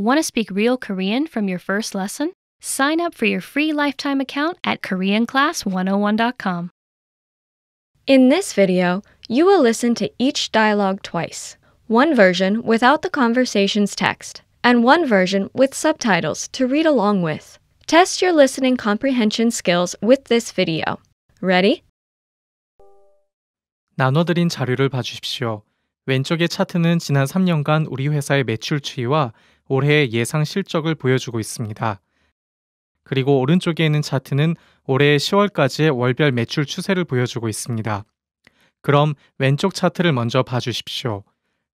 Want to speak real Korean from your first lesson? Sign up for your free lifetime account at KoreanClass101.com. In this video, you will listen to each dialogue twice one version without the conversation's text, and one version with subtitles to read along with. Test your listening comprehension skills with this video. Ready? 나눠드린 자료를 봐주십시오. 왼쪽의 차트는 지난 3년간 우리 회사의 매출 추이와 올해의 예상 실적을 보여주고 있습니다. 그리고 오른쪽에 있는 차트는 올해 10월까지의 월별 매출 추세를 보여주고 있습니다. 그럼 왼쪽 차트를 먼저 봐주십시오.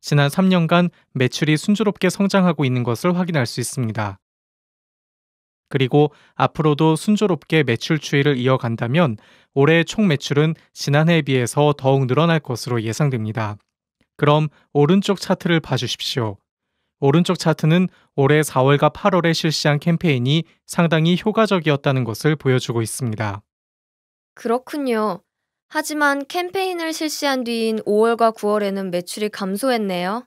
지난 3년간 매출이 순조롭게 성장하고 있는 것을 확인할 수 있습니다. 그리고 앞으로도 순조롭게 매출 추이를 이어간다면 올해 총 매출은 지난해에 비해서 더욱 늘어날 것으로 예상됩니다. 그럼 오른쪽 차트를 봐주십시오. 오른쪽 차트는 올해 4월과 8월에 실시한 캠페인이 상당히 효과적이었다는 것을 보여주고 있습니다. 그렇군요. 하지만 캠페인을 실시한 뒤인 5월과 9월에는 매출이 감소했네요.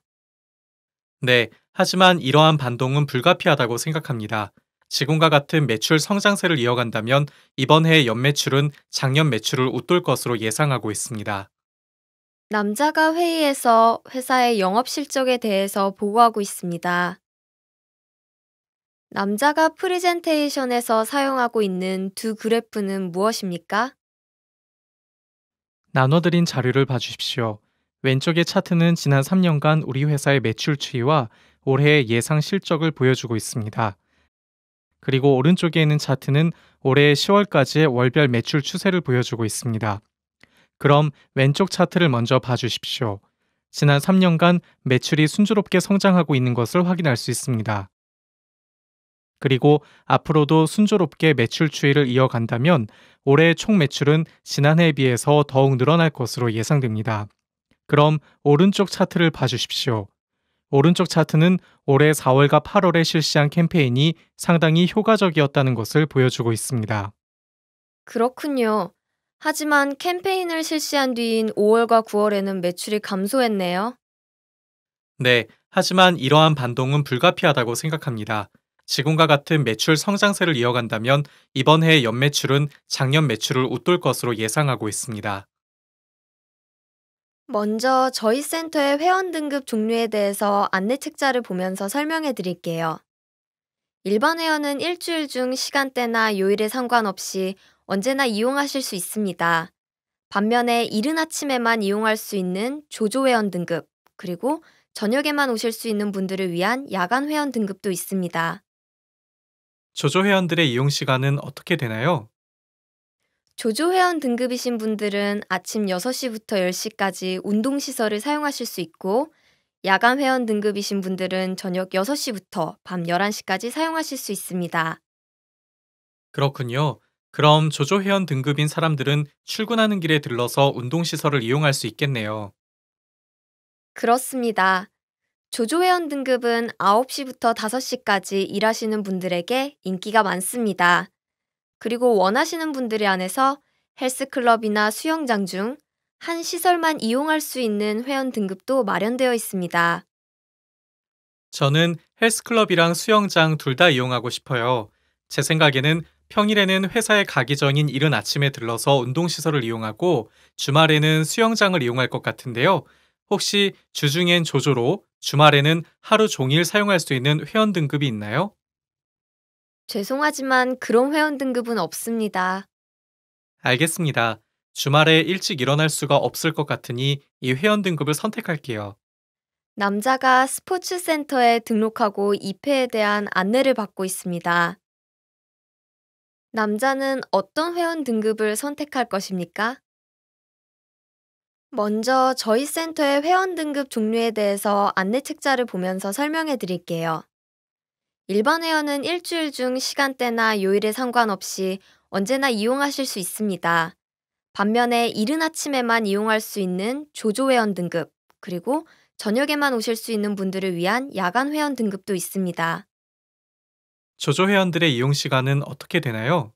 네, 하지만 이러한 반동은 불가피하다고 생각합니다. 지금과 같은 매출 성장세를 이어간다면 이번 해 연매출은 작년 매출을 웃돌 것으로 예상하고 있습니다. 남자가 회의에서 회사의 영업 실적에 대해서 보고하고 있습니다. 남자가 프리젠테이션에서 사용하고 있는 두 그래프는 무엇입니까? 나눠드린 자료를 봐주십시오. 왼쪽의 차트는 지난 3년간 우리 회사의 매출 추이와 올해의 예상 실적을 보여주고 있습니다. 그리고 오른쪽에 있는 차트는 올해 10월까지의 월별 매출 추세를 보여주고 있습니다. 그럼 왼쪽 차트를 먼저 봐주십시오. 지난 3년간 매출이 순조롭게 성장하고 있는 것을 확인할 수 있습니다. 그리고 앞으로도 순조롭게 매출 추이를 이어간다면 올해 총 매출은 지난해에 비해서 더욱 늘어날 것으로 예상됩니다. 그럼 오른쪽 차트를 봐주십시오. 오른쪽 차트는 올해 4월과 8월에 실시한 캠페인이 상당히 효과적이었다는 것을 보여주고 있습니다. 그렇군요. 하지만 캠페인을 실시한 뒤인 5월과 9월에는 매출이 감소했네요. 네, 하지만 이러한 반동은 불가피하다고 생각합니다. 지금과 같은 매출 성장세를 이어간다면 이번 해 연매출은 작년 매출을 웃돌 것으로 예상하고 있습니다. 먼저 저희 센터의 회원 등급 종류에 대해서 안내 책자를 보면서 설명해 드릴게요. 일반 회원은 일주일 중 시간대나 요일에 상관없이 언제나 이용하실 수 있습니다. 반면에 이른 아침에만 이용할 수 있는 조조회원 등급, 그리고 저녁에만 오실 수 있는 분들을 위한 야간 회원 등급도 있습니다. 조조 회원들의 이용 시간은 어떻게 되나요? 조조 회원 등급이신 분들은 아침 6시부터 10시까지 운동 시설을 사용하실 수 있고 야간 회원 등급이신 분들은 저녁 6시부터 밤 11시까지 사용하실 수 있습니다. 그렇군요. 그럼 조조회원 등급인 사람들은 출근하는 길에 들러서 운동시설을 이용할 수 있겠네요. 그렇습니다. 조조회원 등급은 9시부터 5시까지 일하시는 분들에게 인기가 많습니다. 그리고 원하시는 분들에 한해서 헬스클럽이나 수영장 중 한 시설만 이용할 수 있는 회원 등급도 마련되어 있습니다. 저는 헬스클럽이랑 수영장 둘 다 이용하고 싶어요. 제 생각에는 평일에는 회사에 가기 전인 이른 아침에 들러서 운동시설을 이용하고 주말에는 수영장을 이용할 것 같은데요. 혹시 주중엔 조조로 주말에는 하루 종일 사용할 수 있는 회원 등급이 있나요? 죄송하지만 그런 회원 등급은 없습니다. 알겠습니다. 주말에 일찍 일어날 수가 없을 것 같으니 이 회원 등급을 선택할게요. 남자가 스포츠 센터에 등록하고 입회에 대한 안내를 받고 있습니다. 남자는 어떤 회원 등급을 선택할 것입니까? 먼저 저희 센터의 회원 등급 종류에 대해서 안내 책자를 보면서 설명해 드릴게요. 일반 회원은 일주일 중 시간대나 요일에 상관없이 언제나 이용하실 수 있습니다. 반면에 이른 아침에만 이용할 수 있는 조조 회원 등급, 그리고 저녁에만 오실 수 있는 분들을 위한 야간 회원 등급도 있습니다. 조조 회원들의 이용 시간은 어떻게 되나요?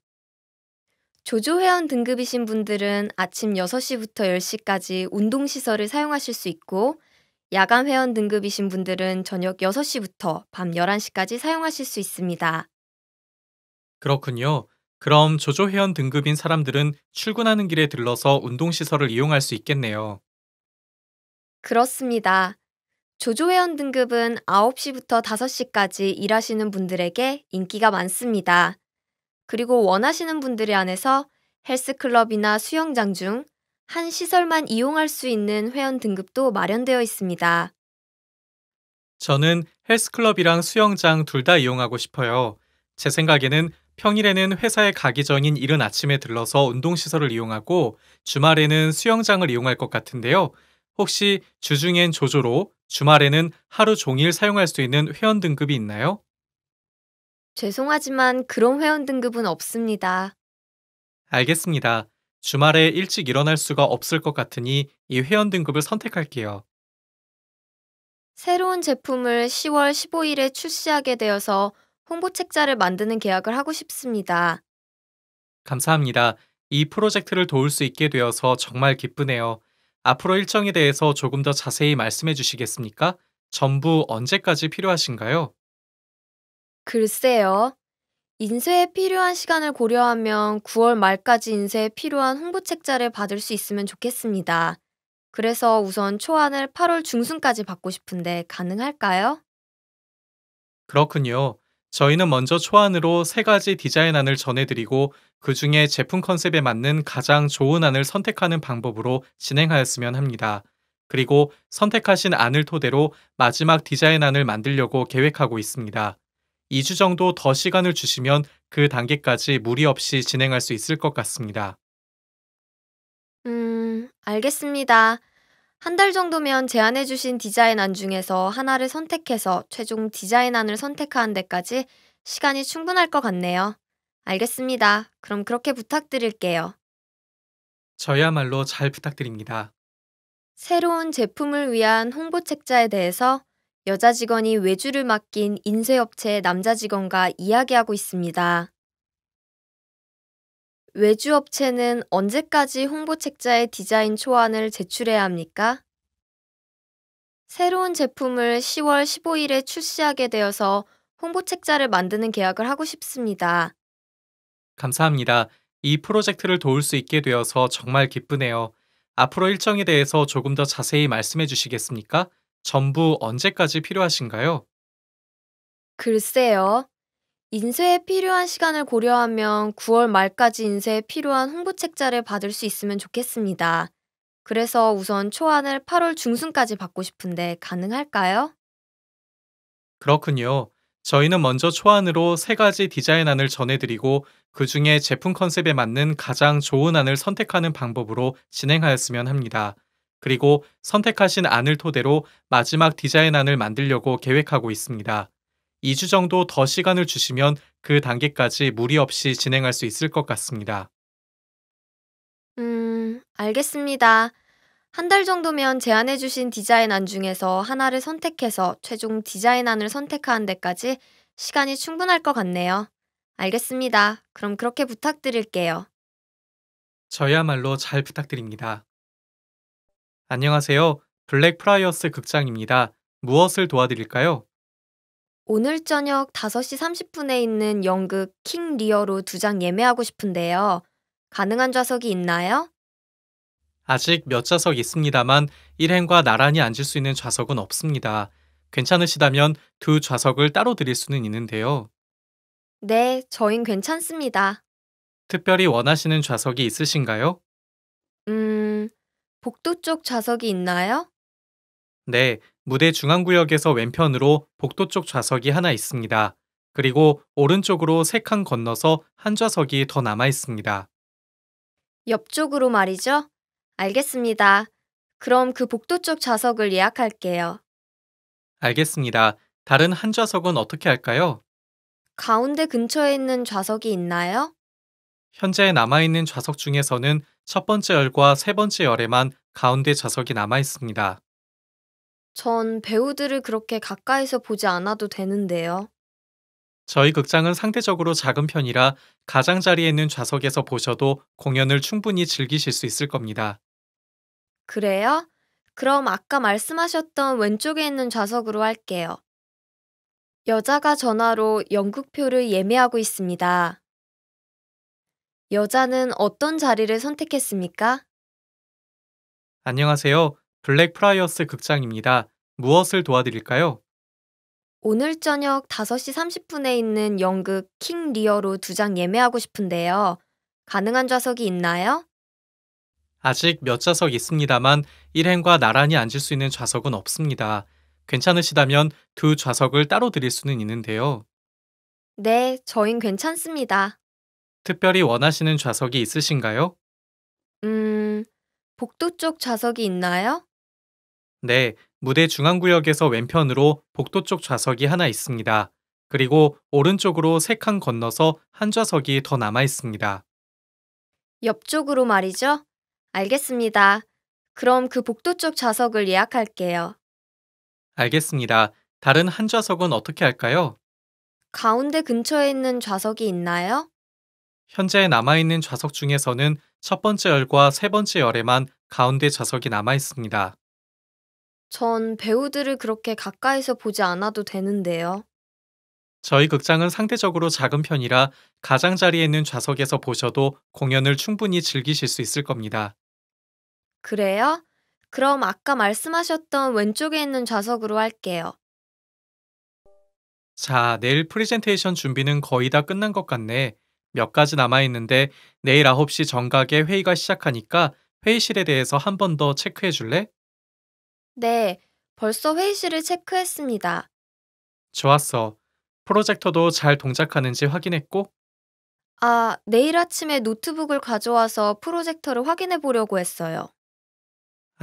조조 회원 등급이신 분들은 아침 6시부터 10시까지 운동 시설을 사용하실 수 있고 야간 회원 등급이신 분들은 저녁 6시부터 밤 11시까지 사용하실 수 있습니다. 그렇군요. 그럼 조조 회원 등급인 사람들은 출근하는 길에 들러서 운동 시설을 이용할 수 있겠네요. 그렇습니다. 조조회원 등급은 9시부터 5시까지 일하시는 분들에게 인기가 많습니다. 그리고 원하시는 분들에 한해서 헬스클럽이나 수영장 중 한 시설만 이용할 수 있는 회원 등급도 마련되어 있습니다. 저는 헬스클럽이랑 수영장 둘 다 이용하고 싶어요. 제 생각에는 평일에는 회사에 가기 전인 이른 아침에 들러서 운동시설을 이용하고 주말에는 수영장을 이용할 것 같은데요. 혹시 주중엔 조조로 주말에는 하루 종일 사용할 수 있는 회원 등급이 있나요? 죄송하지만 그런 회원 등급은 없습니다. 알겠습니다. 주말에 일찍 일어날 수가 없을 것 같으니 이 회원 등급을 선택할게요. 새로운 제품을 10월 15일에 출시하게 되어서 홍보책자를 만드는 계약을 하고 싶습니다. 감사합니다. 이 프로젝트를 도울 수 있게 되어서 정말 기쁘네요. 앞으로 일정에 대해서 조금 더 자세히 말씀해 주시겠습니까? 전부 언제까지 필요하신가요? 글쎄요. 인쇄에 필요한 시간을 고려하면 9월 말까지 인쇄에 필요한 홍보책자를 받을 수 있으면 좋겠습니다. 그래서 우선 초안을 8월 중순까지 받고 싶은데 가능할까요? 그렇군요. 저희는 먼저 초안으로 세 가지 디자인안을 전해드리고 그 중에 제품 컨셉에 맞는 가장 좋은 안을 선택하는 방법으로 진행하였으면 합니다. 그리고 선택하신 안을 토대로 마지막 디자인 안을 만들려고 계획하고 있습니다. 2주 정도 더 시간을 주시면 그 단계까지 무리 없이 진행할 수 있을 것 같습니다. 음, 알겠습니다. 한 달 정도면 제안해주신 디자인안 중에서 하나를 선택해서 최종 디자인안을 선택하는 데까지 시간이 충분할 것 같네요. 알겠습니다. 그럼 그렇게 부탁드릴게요. 저야말로 잘 부탁드립니다. 새로운 제품을 위한 홍보 책자에 대해서 여자 직원이 외주를 맡긴 인쇄업체 남자 직원과 이야기하고 있습니다. 외주업체는 언제까지 홍보 책자의 디자인 초안을 제출해야 합니까? 새로운 제품을 10월 15일에 출시하게 되어서 홍보 책자를 만드는 계약을 하고 싶습니다. 감사합니다. 이 프로젝트를 도울 수 있게 되어서 정말 기쁘네요. 앞으로 일정에 대해서 조금 더 자세히 말씀해 주시겠습니까? 전부 언제까지 필요하신가요? 글쎄요. 인쇄에 필요한 시간을 고려하면 9월 말까지 인쇄에 필요한 홍보 책자를 받을 수 있으면 좋겠습니다. 그래서 우선 초안을 8월 중순까지 받고 싶은데 가능할까요? 그렇군요. 저희는 먼저 초안으로 세 가지 디자인안을 전해드리고 그 중에 제품 컨셉에 맞는 가장 좋은 안을 선택하는 방법으로 진행하였으면 합니다. 그리고 선택하신 안을 토대로 마지막 디자인안을 만들려고 계획하고 있습니다. 2주 정도 더 시간을 주시면 그 단계까지 무리 없이 진행할 수 있을 것 같습니다. 음, 알겠습니다. 한달 정도면 제안해주신 디자인안 중에서 하나를 선택해서 최종 디자인안을 선택하는 데까지 시간이 충분할 것 같네요. 알겠습니다. 그럼 그렇게 부탁드릴게요. 저야말로 잘 부탁드립니다. 안녕하세요. 블랙프라이어스 극장입니다. 무엇을 도와드릴까요? 오늘 저녁 5시 30분에 있는 연극 킹 리어로 두 장 예매하고 싶은데요. 가능한 좌석이 있나요? 아직 몇 좌석 있습니다만 일행과 나란히 앉을 수 있는 좌석은 없습니다. 괜찮으시다면 두 좌석을 따로 드릴 수는 있는데요. 네, 저흰 괜찮습니다. 특별히 원하시는 좌석이 있으신가요? 음, 복도 쪽 좌석이 있나요? 네, 무대 중앙구역에서 왼편으로 복도 쪽 좌석이 하나 있습니다. 그리고 오른쪽으로 세 칸 건너서 한 좌석이 더 남아 있습니다. 옆쪽으로 말이죠? 알겠습니다. 그럼 그 복도 쪽 좌석을 예약할게요. 알겠습니다. 다른 한 좌석은 어떻게 할까요? 가운데 근처에 있는 좌석이 있나요? 현재 남아있는 좌석 중에서는 첫 번째 열과 세 번째 열에만 가운데 좌석이 남아있습니다. 전 배우들을 그렇게 가까이서 보지 않아도 되는데요. 저희 극장은 상대적으로 작은 편이라 가장자리에 있는 좌석에서 보셔도 공연을 충분히 즐기실 수 있을 겁니다. 그래요? 그럼 아까 말씀하셨던 왼쪽에 있는 좌석으로 할게요. 여자가 전화로 연극표를 예매하고 있습니다. 여자는 어떤 자리를 선택했습니까? 안녕하세요. 블랙프라이어스 극장입니다. 무엇을 도와드릴까요? 오늘 저녁 5시 30분에 있는 연극 킹 리어로 두 장 예매하고 싶은데요. 가능한 좌석이 있나요? 아직 몇 좌석 있습니다만 1행과 나란히 앉을 수 있는 좌석은 없습니다. 괜찮으시다면 두 좌석을 따로 드릴 수는 있는데요. 네, 저흰 괜찮습니다. 특별히 원하시는 좌석이 있으신가요? 음, 복도 쪽 좌석이 있나요? 네, 무대 중앙구역에서 왼편으로 복도 쪽 좌석이 하나 있습니다. 그리고 오른쪽으로 세 칸 건너서 한 좌석이 더 남아 있습니다. 옆쪽으로 말이죠? 알겠습니다. 그럼 그 복도 쪽 좌석을 예약할게요. 알겠습니다. 다른 한 좌석은 어떻게 할까요? 가운데 근처에 있는 좌석이 있나요? 현재 남아있는 좌석 중에서는 첫 번째 열과 세 번째 열에만 가운데 좌석이 남아 있습니다. 전 배우들을 그렇게 가까이서 보지 않아도 되는데요. 저희 극장은 상대적으로 작은 편이라 가장자리에 있는 좌석에서 보셔도 공연을 충분히 즐기실 수 있을 겁니다. 그래요? 그럼 아까 말씀하셨던 왼쪽에 있는 좌석으로 할게요. 자, 내일 프레젠테이션 준비는 거의 다 끝난 것 같네. 몇 가지 남아있는데 내일 9시 정각에 회의가 시작하니까 회의실에 대해서 한 번 더 체크해 줄래? 네, 벌써 회의실을 체크했습니다. 좋았어. 프로젝터도 잘 동작하는지 확인했고? 아, 내일 아침에 노트북을 가져와서 프로젝터를 확인해 보려고 했어요.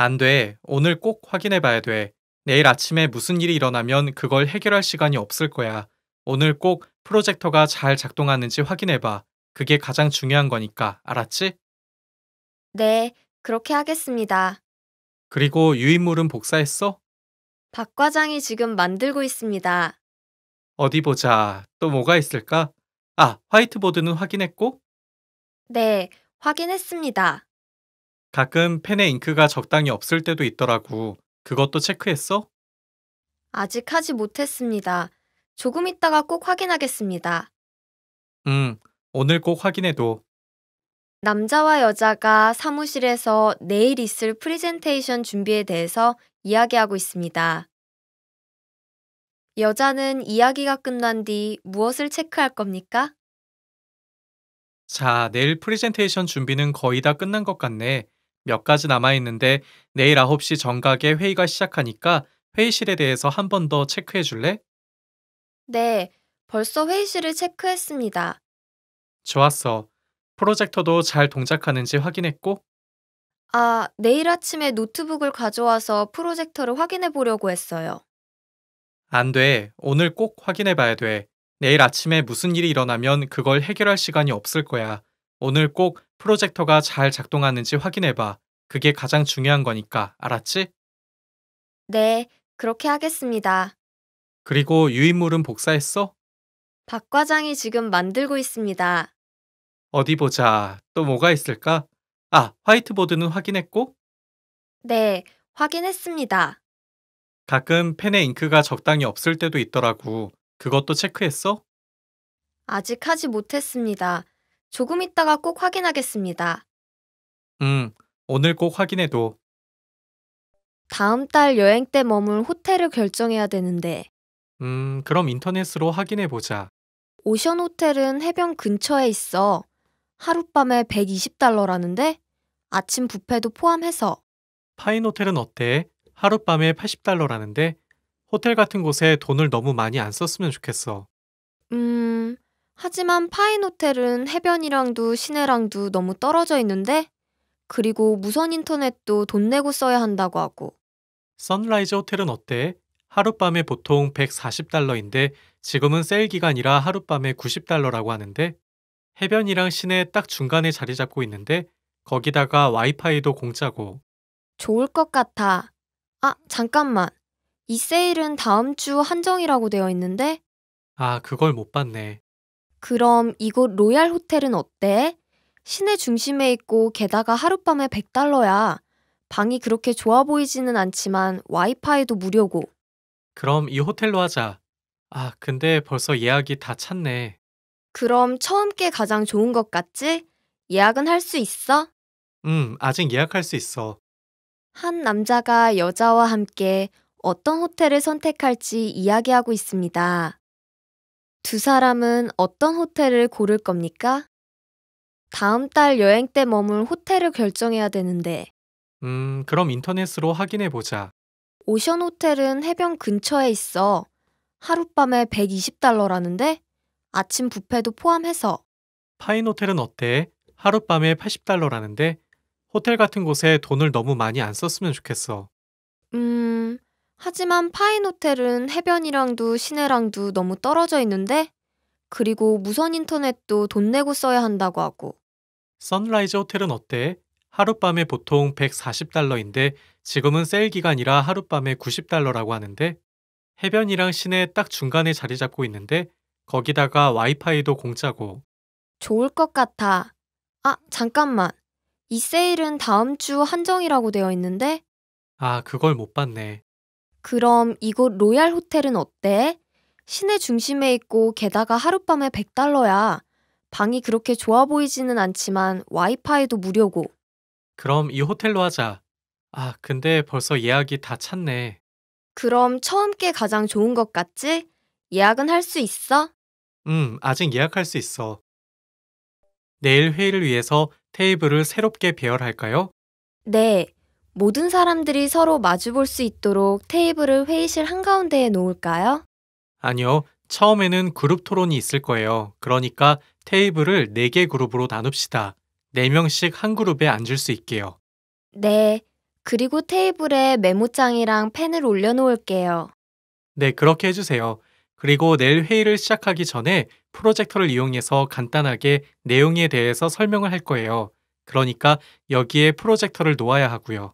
안 돼. 오늘 꼭 확인해 봐야 돼. 내일 아침에 무슨 일이 일어나면 그걸 해결할 시간이 없을 거야. 오늘 꼭 프로젝터가 잘 작동하는지 확인해 봐. 그게 가장 중요한 거니까. 알았지? 네, 그렇게 하겠습니다. 그리고 유인물은 복사했어? 박 과장이 지금 만들고 있습니다. 어디 보자. 또 뭐가 있을까? 아, 화이트보드는 확인했고? 네, 확인했습니다. 가끔 펜에 잉크가 적당히 없을 때도 있더라고. 그것도 체크했어? 아직 하지 못했습니다. 조금 있다가 꼭 확인하겠습니다. 응, 오늘 꼭확인해도 남자와 여자가 사무실에서 내일 있을 프리젠테이션 준비에 대해서 이야기하고 있습니다. 여자는 이야기가 끝난 뒤 무엇을 체크할 겁니까? 자, 내일 프리젠테이션 준비는 거의 다 끝난 것 같네. 몇 가지 남아있는데 내일 9시 정각에 회의가 시작하니까 회의실에 대해서 한 번 더 체크해 줄래? 네, 벌써 회의실을 체크했습니다. 좋았어. 프로젝터도 잘 동작하는지 확인했고? 아, 내일 아침에 노트북을 가져와서 프로젝터를 확인해 보려고 했어요. 안 돼. 오늘 꼭 확인해 봐야 돼. 내일 아침에 무슨 일이 일어나면 그걸 해결할 시간이 없을 거야. 오늘 꼭 프로젝터가 잘 작동하는지 확인해봐. 그게 가장 중요한 거니까, 알았지? 네, 그렇게 하겠습니다. 그리고 유인물은 복사했어? 박 과장이 지금 만들고 있습니다. 어디 보자. 또 뭐가 있을까? 아, 화이트보드는 확인했고? 네, 확인했습니다. 가끔 펜에 잉크가 적당히 없을 때도 있더라고. 그것도 체크했어? 아직 하지 못했습니다. 조금 있다가 꼭 확인하겠습니다. 음, 오늘 꼭 확인해둬. 다음 달 여행 때 머물 호텔을 결정해야 되는데 음, 그럼 인터넷으로 확인해보자. 오션 호텔은 해변 근처에 있어. 하룻밤에 120달러라는데 아침 뷔페도 포함해서 파인 호텔은 어때? 하룻밤에 80달러라는데 호텔 같은 곳에 돈을 너무 많이 안 썼으면 좋겠어. 음, 하지만 파인 호텔은 해변이랑도 시내랑도 너무 떨어져 있는데 그리고 무선 인터넷도 돈 내고 써야 한다고 하고 선라이즈 호텔은 어때? 하룻밤에 보통 140달러인데 지금은 세일 기간이라 하룻밤에 90달러라고 하는데 해변이랑 시내 딱 중간에 자리 잡고 있는데 거기다가 와이파이도 공짜고 좋을 것 같아. 아, 잠깐만. 이 세일은 다음 주 한정이라고 되어 있는데 아, 그걸 못 봤네. 그럼 이곳 로얄 호텔은 어때? 시내 중심에 있고 게다가 하룻밤에 100달러야. 방이 그렇게 좋아 보이지는 않지만 와이파이도 무료고. 그럼 이 호텔로 하자. 아, 근데 벌써 예약이 다 찼네. 그럼 처음 게 가장 좋은 것 같지? 예약은 할 수 있어? 응, 음, 아직 예약할 수 있어. 한 남자가 여자와 함께 어떤 호텔을 선택할지 이야기하고 있습니다. 두 사람은 어떤 호텔을 고를 겁니까? 다음 달 여행 때 머물 호텔을 결정해야 되는데. 음, 그럼 인터넷으로 확인해 보자. 오션 호텔은 해변 근처에 있어. 하룻밤에 120달러라는데 아침 뷔페도 포함해서. 파인 호텔은 어때? 하룻밤에 80달러라는데 호텔 같은 곳에 돈을 너무 많이 안 썼으면 좋겠어. 음, 하지만 파인 호텔은 해변이랑도 시내랑도 너무 떨어져 있는데 그리고 무선 인터넷도 돈 내고 써야 한다고 하고 선라이즈 호텔은 어때? 하룻밤에 보통 140달러인데 지금은 세일 기간이라 하룻밤에 90달러라고 하는데 해변이랑 시내 딱 중간에 자리 잡고 있는데 거기다가 와이파이도 공짜고 좋을 것 같아. 아, 잠깐만. 이 세일은 다음 주 한정이라고 되어 있는데 아, 그걸 못 봤네. 그럼 이곳 로얄 호텔은 어때? 시내 중심에 있고 게다가 하룻밤에 100달러야. 방이 그렇게 좋아 보이지는 않지만 와이파이도 무료고. 그럼 이 호텔로 하자. 아, 근데 벌써 예약이 다 찼네. 그럼 처음 께 가장 좋은 것 같지? 예약은 할 수 있어? 응, 음, 아직 예약할 수 있어. 내일 회의를 위해서 테이블을 새롭게 배열할까요? 네, 모든 사람들이 서로 마주볼 수 있도록 테이블을 회의실 한가운데에 놓을까요? 아니요. 처음에는 그룹 토론이 있을 거예요. 그러니까 테이블을 4개 그룹으로 나눕시다. 4명씩 한 그룹에 앉을 수 있게요. 네. 그리고 테이블에 메모장이랑 펜을 올려놓을게요. 네, 그렇게 해주세요. 그리고 내일 회의를 시작하기 전에 프로젝터를 이용해서 간단하게 내용에 대해서 설명을 할 거예요. 그러니까 여기에 프로젝터를 놓아야 하고요.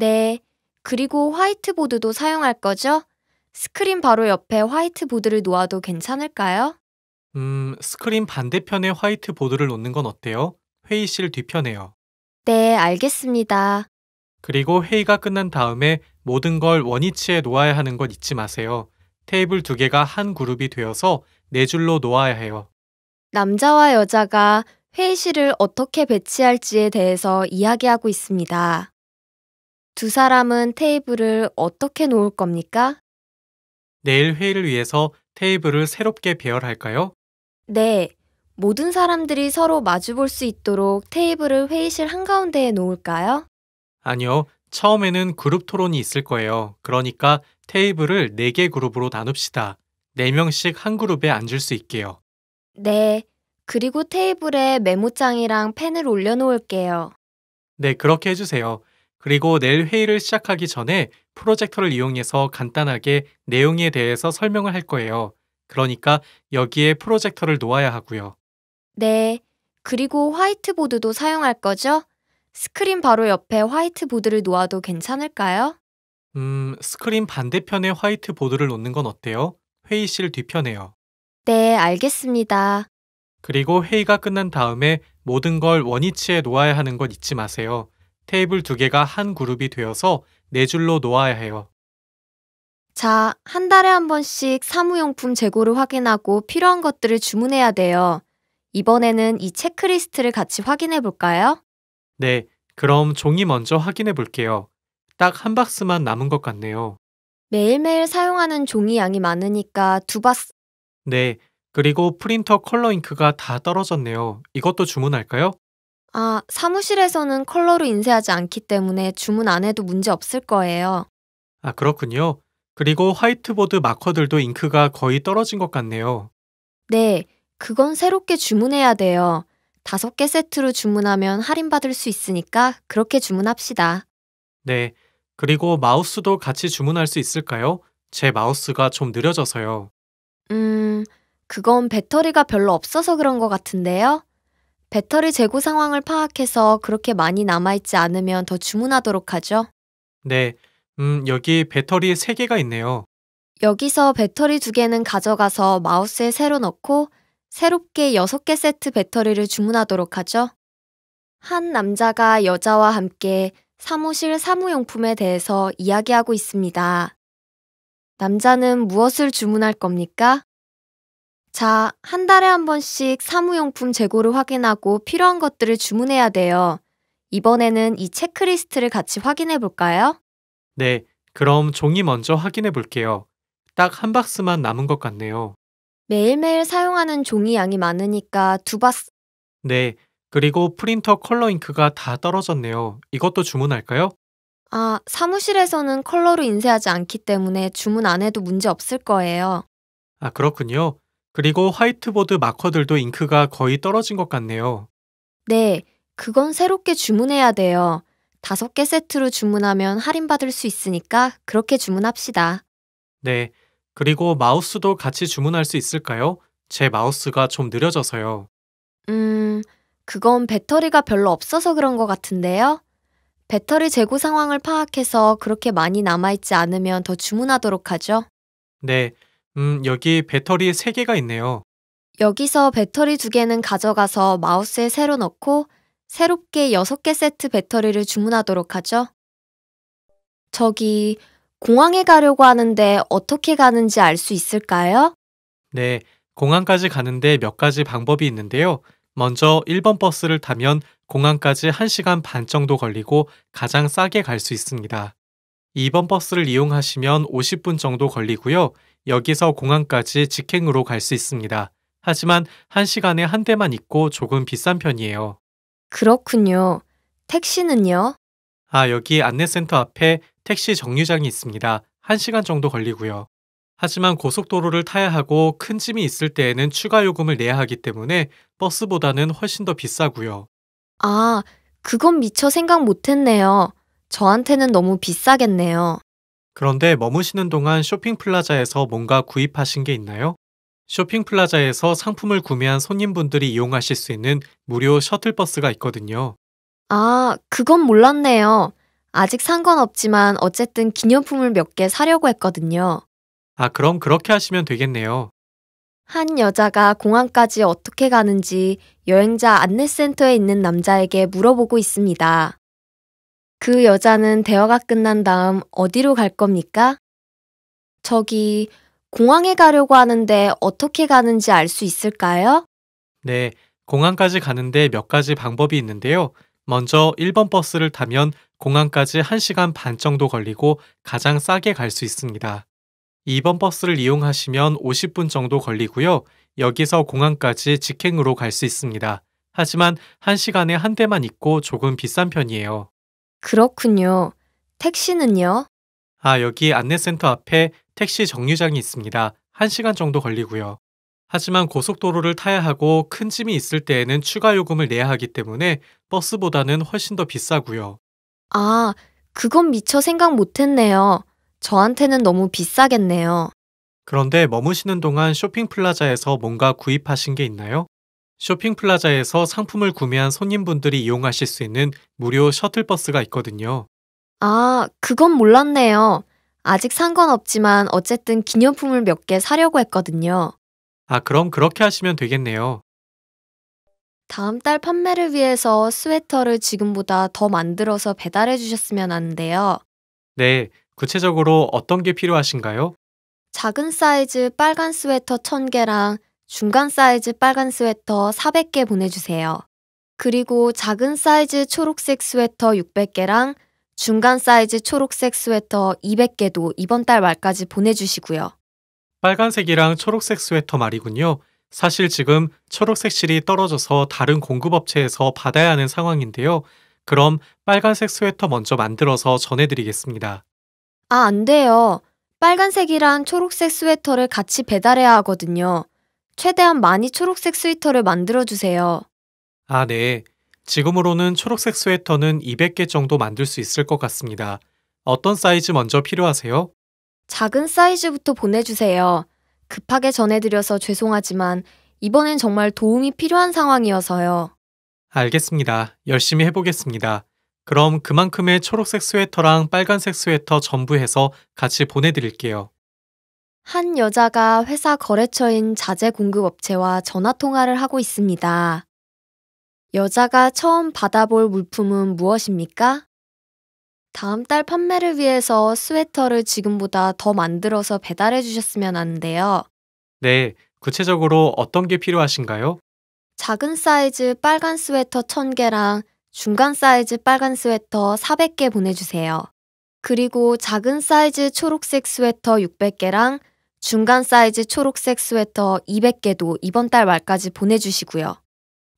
네. 그리고 화이트보드도 사용할 거죠? 스크린 바로 옆에 화이트보드를 놓아도 괜찮을까요? 음, 스크린 반대편에 화이트보드를 놓는 건 어때요? 회의실 뒤편에요. 네, 알겠습니다. 그리고 회의가 끝난 다음에 모든 걸 원위치에 놓아야 하는 건 잊지 마세요. 테이블 두 개가 한 그룹이 되어서 네 줄로 놓아야 해요. 남자와 여자가 회의실을 어떻게 배치할지에 대해서 이야기하고 있습니다. 두 사람은 테이블을 어떻게 놓을 겁니까? 내일 회의를 위해서 테이블을 새롭게 배열할까요? 네. 모든 사람들이 서로 마주볼 수 있도록 테이블을 회의실 한가운데에 놓을까요? 아니요. 처음에는 그룹 토론이 있을 거예요. 그러니까 테이블을 4개 그룹으로 나눕시다. 4명씩 한 그룹에 앉을 수 있게요. 네. 그리고 테이블에 메모장이랑 펜을 올려놓을게요. 네, 그렇게 해주세요. 그리고 내일 회의를 시작하기 전에 프로젝터를 이용해서 간단하게 내용에 대해서 설명을 할 거예요. 그러니까 여기에 프로젝터를 놓아야 하고요. 네. 그리고 화이트보드도 사용할 거죠? 스크린 바로 옆에 화이트보드를 놓아도 괜찮을까요? 음, 스크린 반대편에 화이트보드를 놓는 건 어때요? 회의실 뒤편에요. 네, 알겠습니다. 그리고 회의가 끝난 다음에 모든 걸 원위치에 놓아야 하는 건 잊지 마세요. 테이블 두 개가 한 그룹이 되어서 네 줄로 놓아야 해요. 자, 한 달에 한 번씩 사무용품 재고를 확인하고 필요한 것들을 주문해야 돼요. 이번에는 이 체크리스트를 같이 확인해 볼까요? 네, 그럼 종이 먼저 확인해 볼게요. 딱 한 박스만 남은 것 같네요. 매일매일 사용하는 종이 양이 많으니까 두 박스. 네, 그리고 프린터 컬러 잉크가 다 떨어졌네요. 이것도 주문할까요? 아, 사무실에서는 컬러로 인쇄하지 않기 때문에 주문 안 해도 문제 없을 거예요. 아, 그렇군요. 그리고 화이트보드 마커들도 잉크가 거의 떨어진 것 같네요. 네, 그건 새롭게 주문해야 돼요. 다섯 개 세트로 주문하면 할인받을 수 있으니까 그렇게 주문합시다. 네, 그리고 마우스도 같이 주문할 수 있을까요? 제 마우스가 좀 느려져서요. 음, 그건 배터리가 별로 없어서 그런 것 같은데요? 배터리 재고 상황을 파악해서 그렇게 많이 남아있지 않으면 더 주문하도록 하죠. 네, 음, 여기 배터리 3개가 있네요. 여기서 배터리 2개는 가져가서 마우스에 새로 넣고 새롭게 6개 세트 배터리를 주문하도록 하죠. 한 남자가 여자와 함께 사무실 사무용품에 대해서 이야기하고 있습니다. 남자는 무엇을 주문할 겁니까? 자, 한 달에 한 번씩 사무용품 재고를 확인하고 필요한 것들을 주문해야 돼요. 이번에는 이 체크리스트를 같이 확인해 볼까요? 네, 그럼 종이 먼저 확인해 볼게요. 딱 한 박스만 남은 것 같네요. 매일매일 사용하는 종이 양이 많으니까 두 박스. 네, 그리고 프린터 컬러 잉크가 다 떨어졌네요. 이것도 주문할까요? 아, 사무실에서는 컬러로 인쇄하지 않기 때문에 주문 안 해도 문제 없을 거예요. 아, 그렇군요. 그리고 화이트보드 마커들도 잉크가 거의 떨어진 것 같네요. 네, 그건 새롭게 주문해야 돼요. 다섯 개 세트로 주문하면 할인받을 수 있으니까 그렇게 주문합시다. 네, 그리고 마우스도 같이 주문할 수 있을까요? 제 마우스가 좀 느려져서요. 음, 그건 배터리가 별로 없어서 그런 것 같은데요? 배터리 재고 상황을 파악해서 그렇게 많이 남아있지 않으면 더 주문하도록 하죠. 네, 음, 여기 배터리 3개가 있네요. 여기서 배터리 2개는 가져가서 마우스에 새로 넣고 새롭게 6개 세트 배터리를 주문하도록 하죠. 저기 공항에 가려고 하는데 어떻게 가는지 알 수 있을까요? 네, 공항까지 가는데 몇 가지 방법이 있는데요. 먼저 1번 버스를 타면 공항까지 1시간 반 정도 걸리고 가장 싸게 갈 수 있습니다. 2번 버스를 이용하시면 50분 정도 걸리고요. 여기서 공항까지 직행으로 갈 수 있습니다. 하지만 한시간에한 대만 있고 조금 비싼 편이에요. 그렇군요. 택시는요? 아, 여기 안내센터 앞에 택시 정류장이 있습니다. 한시간 정도 걸리고요. 하지만 고속도로를 타야 하고 큰 짐이 있을 때에는 추가 요금을 내야 하기 때문에 버스보다는 훨씬 더 비싸고요. 아, 그건 미처 생각 못했네요. 저한테는 너무 비싸겠네요. 그런데 머무시는 동안 쇼핑플라자에서 뭔가 구입하신 게 있나요? 쇼핑플라자에서 상품을 구매한 손님분들이 이용하실 수 있는 무료 셔틀버스가 있거든요. 아, 그건 몰랐네요. 아직 산 건 없지만 어쨌든 기념품을 몇 개 사려고 했거든요. 아, 그럼 그렇게 하시면 되겠네요. 한 여자가 공항까지 어떻게 가는지 여행자 안내센터에 있는 남자에게 물어보고 있습니다. 그 여자는 대화가 끝난 다음 어디로 갈 겁니까? 저기, 공항에 가려고 하는데 어떻게 가는지 알 수 있을까요? 네, 공항까지 가는데 몇 가지 방법이 있는데요. 먼저 1번 버스를 타면 공항까지 1시간 반 정도 걸리고 가장 싸게 갈 수 있습니다. 2번 버스를 이용하시면 50분 정도 걸리고요. 여기서 공항까지 직행으로 갈 수 있습니다. 하지만 1시간에 한 대만 있고 조금 비싼 편이에요. 그렇군요. 택시는요? 아, 여기 안내센터 앞에 택시 정류장이 있습니다. 1시간 정도 걸리고요. 하지만 고속도로를 타야 하고 큰 짐이 있을 때에는 추가 요금을 내야 하기 때문에 버스보다는 훨씬 더 비싸고요. 아, 그건 미처 생각 못했네요. 저한테는 너무 비싸겠네요. 그런데 머무시는 동안 쇼핑 플라자에서 뭔가 구입하신 게 있나요? 쇼핑 플라자에서 상품을 구매한 손님분들이 이용하실 수 있는 무료 셔틀버스가 있거든요. 아, 그건 몰랐네요. 아직 산 건 없지만 어쨌든 기념품을 몇 개 사려고 했거든요. 아, 그럼 그렇게 하시면 되겠네요. 다음 달 판매를 위해서 스웨터를 지금보다 더 만들어서 배달해 주셨으면 하는데요. 네, 구체적으로 어떤 게 필요하신가요? 작은 사이즈 빨간 스웨터 1000개랑 중간 사이즈 빨간 스웨터 400개 보내주세요. 그리고 작은 사이즈 초록색 스웨터 600개랑 중간 사이즈 초록색 스웨터 200개도 이번 달 말까지 보내주시고요. 빨간색이랑 초록색 스웨터 말이군요. 사실 지금 초록색 실이 떨어져서 다른 공급업체에서 받아야 하는 상황인데요. 그럼 빨간색 스웨터 먼저 만들어서 전해드리겠습니다. 아, 안 돼요. 빨간색이랑 초록색 스웨터를 같이 배달해야 하거든요. 최대한 많이 초록색 스웨터를 만들어주세요. 아, 네. 지금으로는 초록색 스웨터는 200개 정도 만들 수 있을 것 같습니다. 어떤 사이즈 먼저 필요하세요? 작은 사이즈부터 보내주세요. 급하게 전해드려서 죄송하지만 이번엔 정말 도움이 필요한 상황이어서요. 알겠습니다. 열심히 해보겠습니다. 그럼 그만큼의 초록색 스웨터랑 빨간색 스웨터 전부 해서 같이 보내드릴게요. 한 여자가 회사 거래처인 자재 공급 업체와 전화 통화를 하고 있습니다. 여자가 처음 받아볼 물품은 무엇입니까? 다음 달 판매를 위해서 스웨터를 지금보다 더 만들어서 배달해 주셨으면 하는데요. 네, 구체적으로 어떤 게 필요하신가요? 작은 사이즈 빨간 스웨터 1000개랑 중간 사이즈 빨간 스웨터 400개 보내주세요. 그리고 작은 사이즈 초록색 스웨터 600개랑 중간 사이즈 초록색 스웨터 200개도 이번 달 말까지 보내주시고요.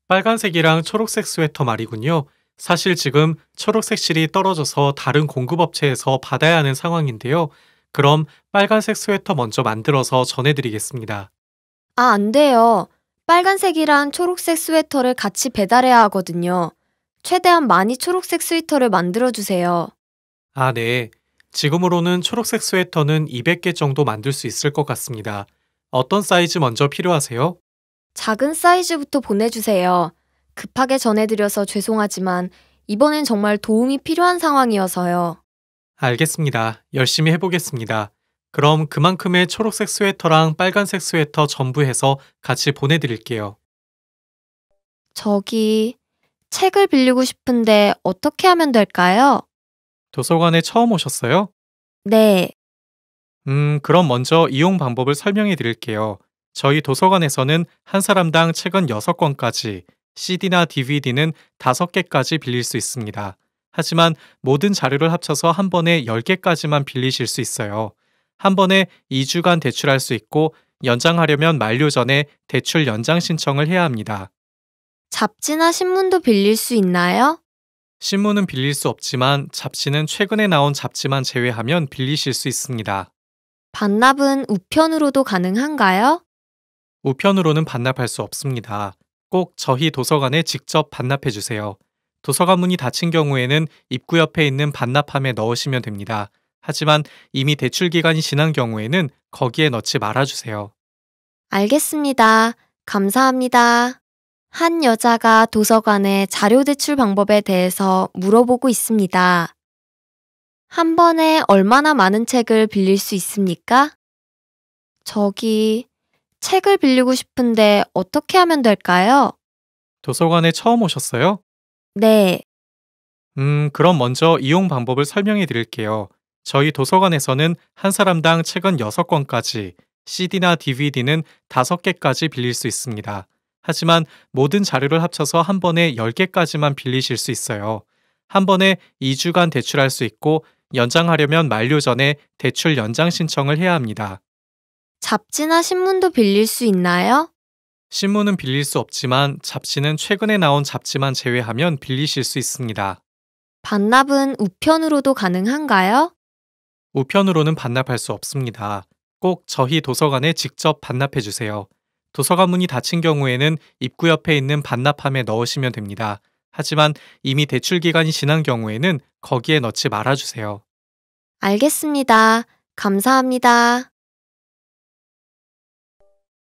빨간색이랑 초록색 스웨터 말이군요. 사실 지금 초록색 실이 떨어져서 다른 공급업체에서 받아야 하는 상황인데요. 그럼 빨간색 스웨터 먼저 만들어서 전해드리겠습니다. 아, 안 돼요. 빨간색이랑 초록색 스웨터를 같이 배달해야 하거든요. 최대한 많이 초록색 스웨터를 만들어주세요. 아, 네. 지금으로는 초록색 스웨터는 200개 정도 만들 수 있을 것 같습니다. 어떤 사이즈 먼저 필요하세요? 작은 사이즈부터 보내주세요. 급하게 전해드려서 죄송하지만 이번엔 정말 도움이 필요한 상황이어서요. 알겠습니다. 열심히 해보겠습니다. 그럼 그만큼의 초록색 스웨터랑 빨간색 스웨터 전부 해서 같이 보내드릴게요. 저기, 책을 빌리고 싶은데 어떻게 하면 될까요? 도서관에 처음 오셨어요? 네, 음, 그럼 먼저 이용 방법을 설명해 드릴게요. 저희 도서관에서는 한 사람당 책은 6권까지, CD나 DVD는 5개까지 빌릴 수 있습니다. 하지만 모든 자료를 합쳐서 한 번에 10개까지만 빌리실 수 있어요. 한 번에 2주간 대출할 수 있고, 연장하려면 만료 전에 대출 연장 신청을 해야 합니다. 잡지나 신문도 빌릴 수 있나요? 신문은 빌릴 수 없지만 잡지는 최근에 나온 잡지만 제외하면 빌리실 수 있습니다. 반납은 우편으로도 가능한가요? 우편으로는 반납할 수 없습니다. 꼭 저희 도서관에 직접 반납해 주세요. 도서관 문이 닫힌 경우에는 입구 옆에 있는 반납함에 넣으시면 됩니다. 하지만 이미 대출 기간이 지난 경우에는 거기에 넣지 말아주세요. 알겠습니다. 감사합니다. 한 여자가 도서관의 자료 제출 방법에 대해서 물어보고 있습니다. 한 번에 얼마나 많은 책을 빌릴 수 있습니까? 저기, 책을 빌리고 싶은데 어떻게 하면 될까요? 도서관에 처음 오셨어요? 네. 음, 그럼 먼저 이용 방법을 설명해 드릴게요. 저희 도서관에서는 한 사람당 책은 6권까지, CD나 DVD는 5개까지 빌릴 수 있습니다. 하지만 모든 자료를 합쳐서 한 번에 10개까지만 빌리실 수 있어요. 한 번에 2주간 대출할 수 있고 연장하려면 만료 전에 대출 연장 신청을 해야 합니다. 잡지나 신문도 빌릴 수 있나요? 신문은 빌릴 수 없지만 잡지는 최근에 나온 잡지만 제외하면 빌리실 수 있습니다. 반납은 우편으로도 가능한가요? 우편으로는 반납할 수 없습니다. 꼭 저희 도서관에 직접 반납해 주세요. 도서관 문이 닫힌 경우에는 입구 옆에 있는 반납함에 넣으시면 됩니다. 하지만 이미 대출 기간이 지난 경우에는 거기에 넣지 말아주세요. 알겠습니다. 감사합니다.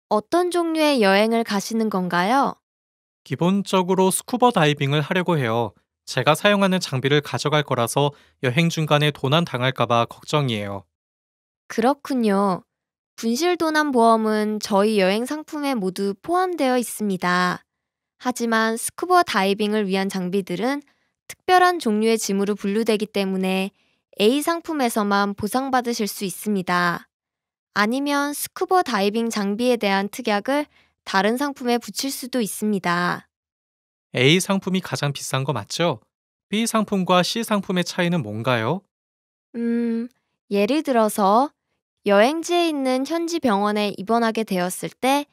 어떤 종류의 여행을 가시는 건가요? 기본적으로 스쿠버 다이빙을 하려고 해요. 제가 사용하는 장비를 가져갈 거라서 여행 중간에 도난 당할까봐 걱정이에요. 그렇군요. 분실도난보험은 저희 여행 상품에 모두 포함되어 있습니다. 하지만 스쿠버 다이빙을 위한 장비들은 특별한 종류의 짐으로 분류되기 때문에 A 상품에서만 보상받으실 수 있습니다. 아니면 스쿠버 다이빙 장비에 대한 특약을 다른 상품에 붙일 수도 있습니다. A 상품이 가장 비싼 거 맞죠? B 상품과 C 상품의 차이는 뭔가요? 음, 예를 들어서 여행지에 있는 현지 병원에 입원하게 되었을 때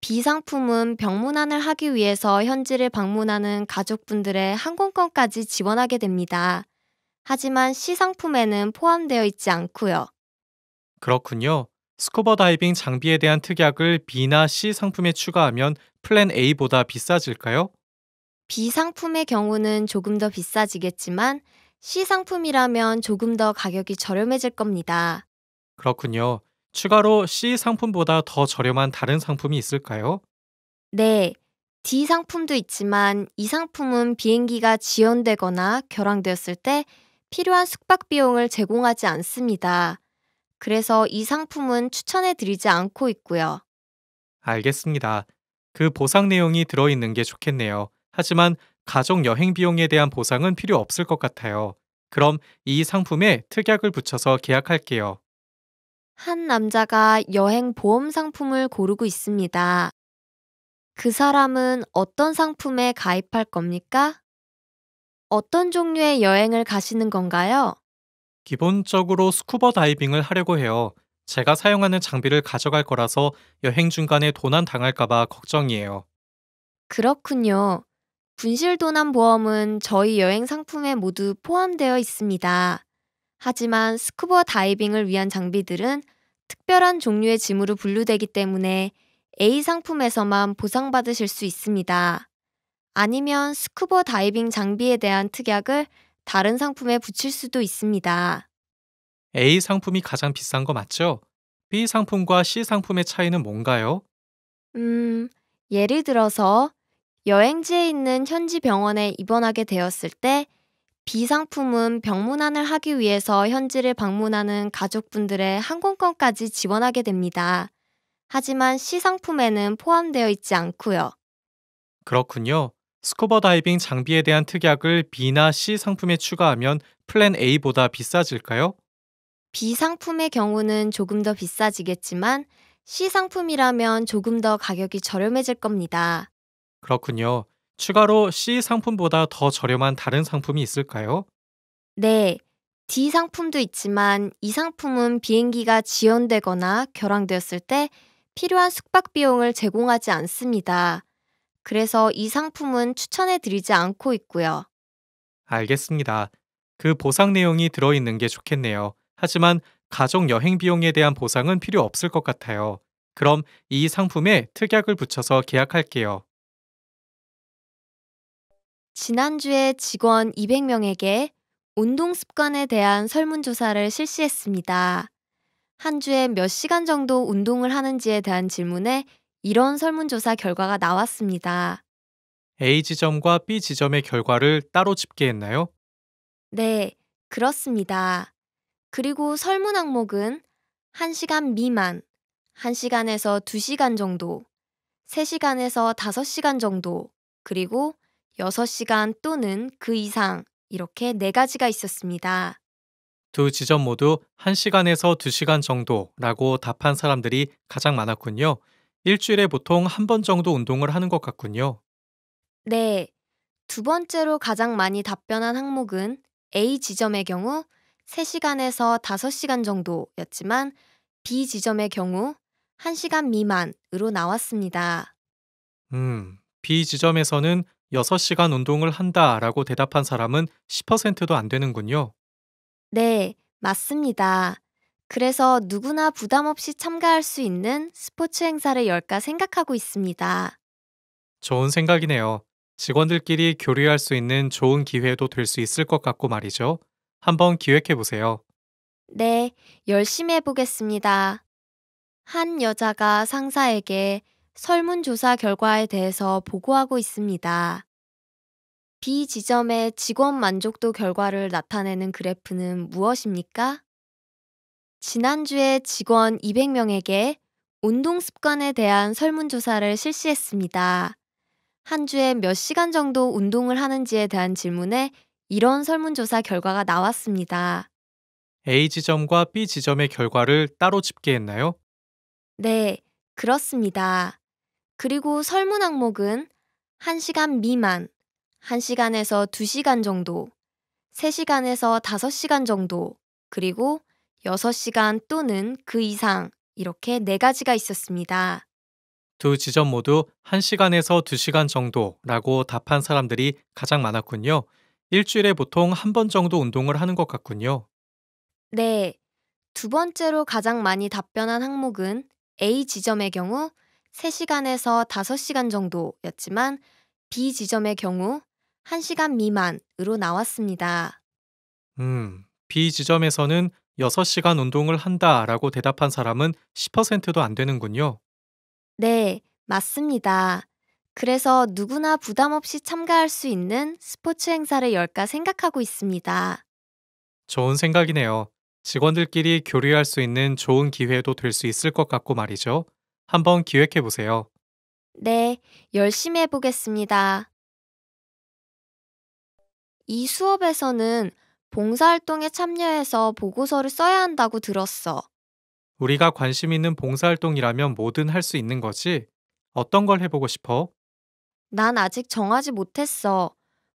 비상품은 병문안을 하기 위해서 현지를 방문하는 가족분들의 항공권까지 지원하게 됩니다. 하지만 시상품에는 포함되어 있지 않고요. 그렇군요. 스쿠버 다이빙 장비에 대한 특약을 B나 C 상품에 추가하면 플랜 A보다 비싸질까요? B 상품의 경우는 조금 더 비싸지겠지만 C 상품이라면 조금 더 가격이 저렴해질 겁니다. 그렇군요. 추가로 C 상품보다 더 저렴한 다른 상품이 있을까요? 네. D 상품도 있지만 이 상품은 비행기가 지연되거나 결항되었을 때 필요한 숙박 비용을 제공하지 않습니다. 그래서 이 상품은 추천해 드리지 않고 있고요. 알겠습니다. 그 보상 내용이 들어있는 게 좋겠네요. 하지만 가족 여행 비용에 대한 보상은 필요 없을 것 같아요. 그럼 이 상품에 특약을 붙여서 계약할게요. 한 남자가 여행 보험 상품을 고르고 있습니다. 그 사람은 어떤 상품에 가입할 겁니까? 어떤 종류의 여행을 가시는 건가요? 기본적으로 스쿠버 다이빙을 하려고 해요. 제가 사용하는 장비를 가져갈 거라서 여행 중간에 도난 당할까봐 걱정이에요. 그렇군요. 분실도난 보험은 저희 여행 상품에 모두 포함되어 있습니다. 하지만 스쿠버 다이빙을 위한 장비들은 특별한 종류의 짐으로 분류되기 때문에 A 상품에서만 보상받으실 수 있습니다. 아니면 스쿠버 다이빙 장비에 대한 특약을 다른 상품에 붙일 수도 있습니다. A 상품이 가장 비싼 거 맞죠? B 상품과 C 상품의 차이는 뭔가요? 음, 예를 들어서 여행지에 있는 현지 병원에 입원하게 되었을 때 비상품은 병문안을 하기 위해서 현지를 방문하는 가족분들의 항공권까지 지원하게 됩니다. 하지만 시상품에는 포함되어 있지 않고요. 그렇군요. 스쿠버 다이빙 장비에 대한 특약을 B나 C 상품에 추가하면 플랜 A보다 비싸질까요? B 상품의 경우는 조금 더 비싸지겠지만 C 상품이라면 조금 더 가격이 저렴해질 겁니다. 그렇군요. 추가로 C 상품보다 더 저렴한 다른 상품이 있을까요? 네. D 상품도 있지만 이 상품은 비행기가 지연되거나 결항되었을 때 필요한 숙박 비용을 제공하지 않습니다. 그래서 이 상품은 추천해 드리지 않고 있고요. 알겠습니다. 그 보상 내용이 들어있는 게 좋겠네요. 하지만 가족 여행 비용에 대한 보상은 필요 없을 것 같아요. 그럼 이 상품에 특약을 붙여서 계약할게요. 지난주에 직원 200명에게 운동 습관에 대한 설문조사를 실시했습니다. 한 주에 몇 시간 정도 운동을 하는지에 대한 질문에 이런 설문조사 결과가 나왔습니다. A 지점과 B 지점의 결과를 따로 집계했나요? 네, 그렇습니다. 그리고 설문 항목은 1시간 미만, 1시간에서 2시간 정도, 3시간에서 5시간 정도, 그리고 6시간 또는 그 이상 이렇게 4가지가 있었습니다. 두 지점 모두 1시간에서 2시간 정도라고 답한 사람들이 가장 많았군요. 일주일에 보통 한 번 정도 운동을 하는 것 같군요. 네. 두 번째로 가장 많이 답변한 항목은 A 지점의 경우 3시간에서 5시간 정도였지만 B 지점의 경우 1시간 미만으로 나왔습니다. 음, B 지점에서는 6시간 운동을 한다 라고 대답한 사람은 10%도 안 되는군요. 네, 맞습니다. 그래서 누구나 부담 없이 참가할 수 있는 스포츠 행사를 열까 생각하고 있습니다. 좋은 생각이네요. 직원들끼리 교류할 수 있는 좋은 기회도 될 수 있을 것 같고 말이죠. 한번 기획해 보세요. 네, 열심히 해보겠습니다. 한 여자가 상사에게 설문조사 결과에 대해서 보고하고 있습니다. B 지점의 직원 만족도 결과를 나타내는 그래프는 무엇입니까? 지난주에 직원 200명에게 운동 습관에 대한 설문조사를 실시했습니다. 한 주에 몇 시간 정도 운동을 하는지에 대한 질문에 이런 설문조사 결과가 나왔습니다. A 지점과 B 지점의 결과를 따로 집계했나요? 네, 그렇습니다. 그리고 설문 항목은 1시간 미만, 1시간에서 2시간 정도, 3시간에서 5시간 정도, 그리고 6시간 또는 그 이상 이렇게 네 가지가 있었습니다. 두 지점 모두 1시간에서 2시간 정도라고 답한 사람들이 가장 많았군요. 일주일에 보통 한 번 정도 운동을 하는 것 같군요. 네. 두 번째로 가장 많이 답변한 항목은 A 지점의 경우 3시간에서 5시간 정도였지만 B 지점의 경우 1시간 미만으로 나왔습니다. 음, B 지점에서는 6시간 운동을 한다 라고 대답한 사람은 10%도 안 되는군요. 네, 맞습니다. 그래서 누구나 부담 없이 참가할 수 있는 스포츠 행사를 열까 생각하고 있습니다. 좋은 생각이네요. 직원들끼리 교류할 수 있는 좋은 기회도 될 수 있을 것 같고 말이죠. 한번 기획해 보세요. 네, 열심히 해보겠습니다. 이 수업에서는 봉사활동에 참여해서 보고서를 써야 한다고 들었어. 우리가 관심 있는 봉사활동이라면 뭐든 할 수 있는 거지. 어떤 걸 해보고 싶어? 난 아직 정하지 못했어.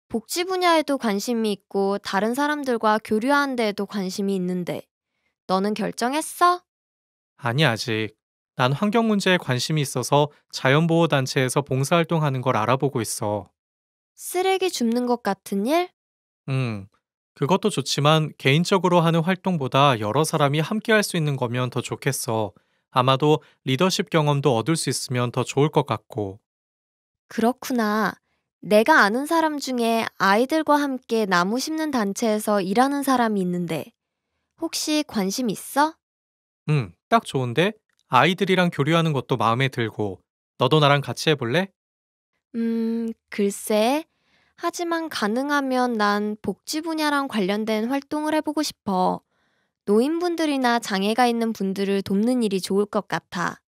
복지 분야에도 관심이 있고 다른 사람들과 교류하는 데에도 관심이 있는데. 너는 결정했어? 아니, 아직. 난 환경 문제에 관심이 있어서 자연보호단체에서 봉사활동하는 걸 알아보고 있어. 쓰레기 줍는 것 같은 일? 응. 음, 그것도 좋지만 개인적으로 하는 활동보다 여러 사람이 함께 할 수 있는 거면 더 좋겠어. 아마도 리더십 경험도 얻을 수 있으면 더 좋을 것 같고. 그렇구나. 내가 아는 사람 중에 아이들과 함께 나무 심는 단체에서 일하는 사람이 있는데, 혹시 관심 있어? 응, 음, 딱 좋은데 아이들이랑 교류하는 것도 마음에 들고, 너도 나랑 같이 해볼래? 음, 글쎄. 하지만 가능하면 난 복지 분야랑 관련된 활동을 해보고 싶어. 노인분들이나 장애가 있는 분들을 돕는 일이 좋을 것 같아.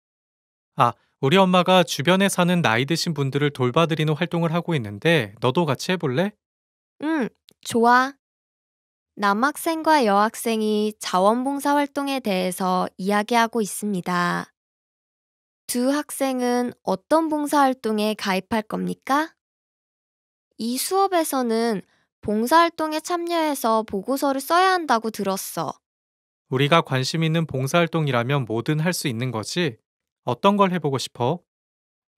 아, 우리 엄마가 주변에 사는 나이 드신 분들을 돌봐드리는 활동을 하고 있는데, 너도 같이 해볼래? 응, 좋아. 남학생과 여학생이 자원봉사 활동에 대해서 이야기하고 있습니다. 두 학생은 어떤 봉사 활동에 가입할 겁니까? 이 수업에서는 봉사 활동에 참여해서 보고서를 써야 한다고 들었어. 우리가 관심 있는 봉사 활동이라면 뭐든 할 수 있는 거지. 어떤 걸 해보고 싶어?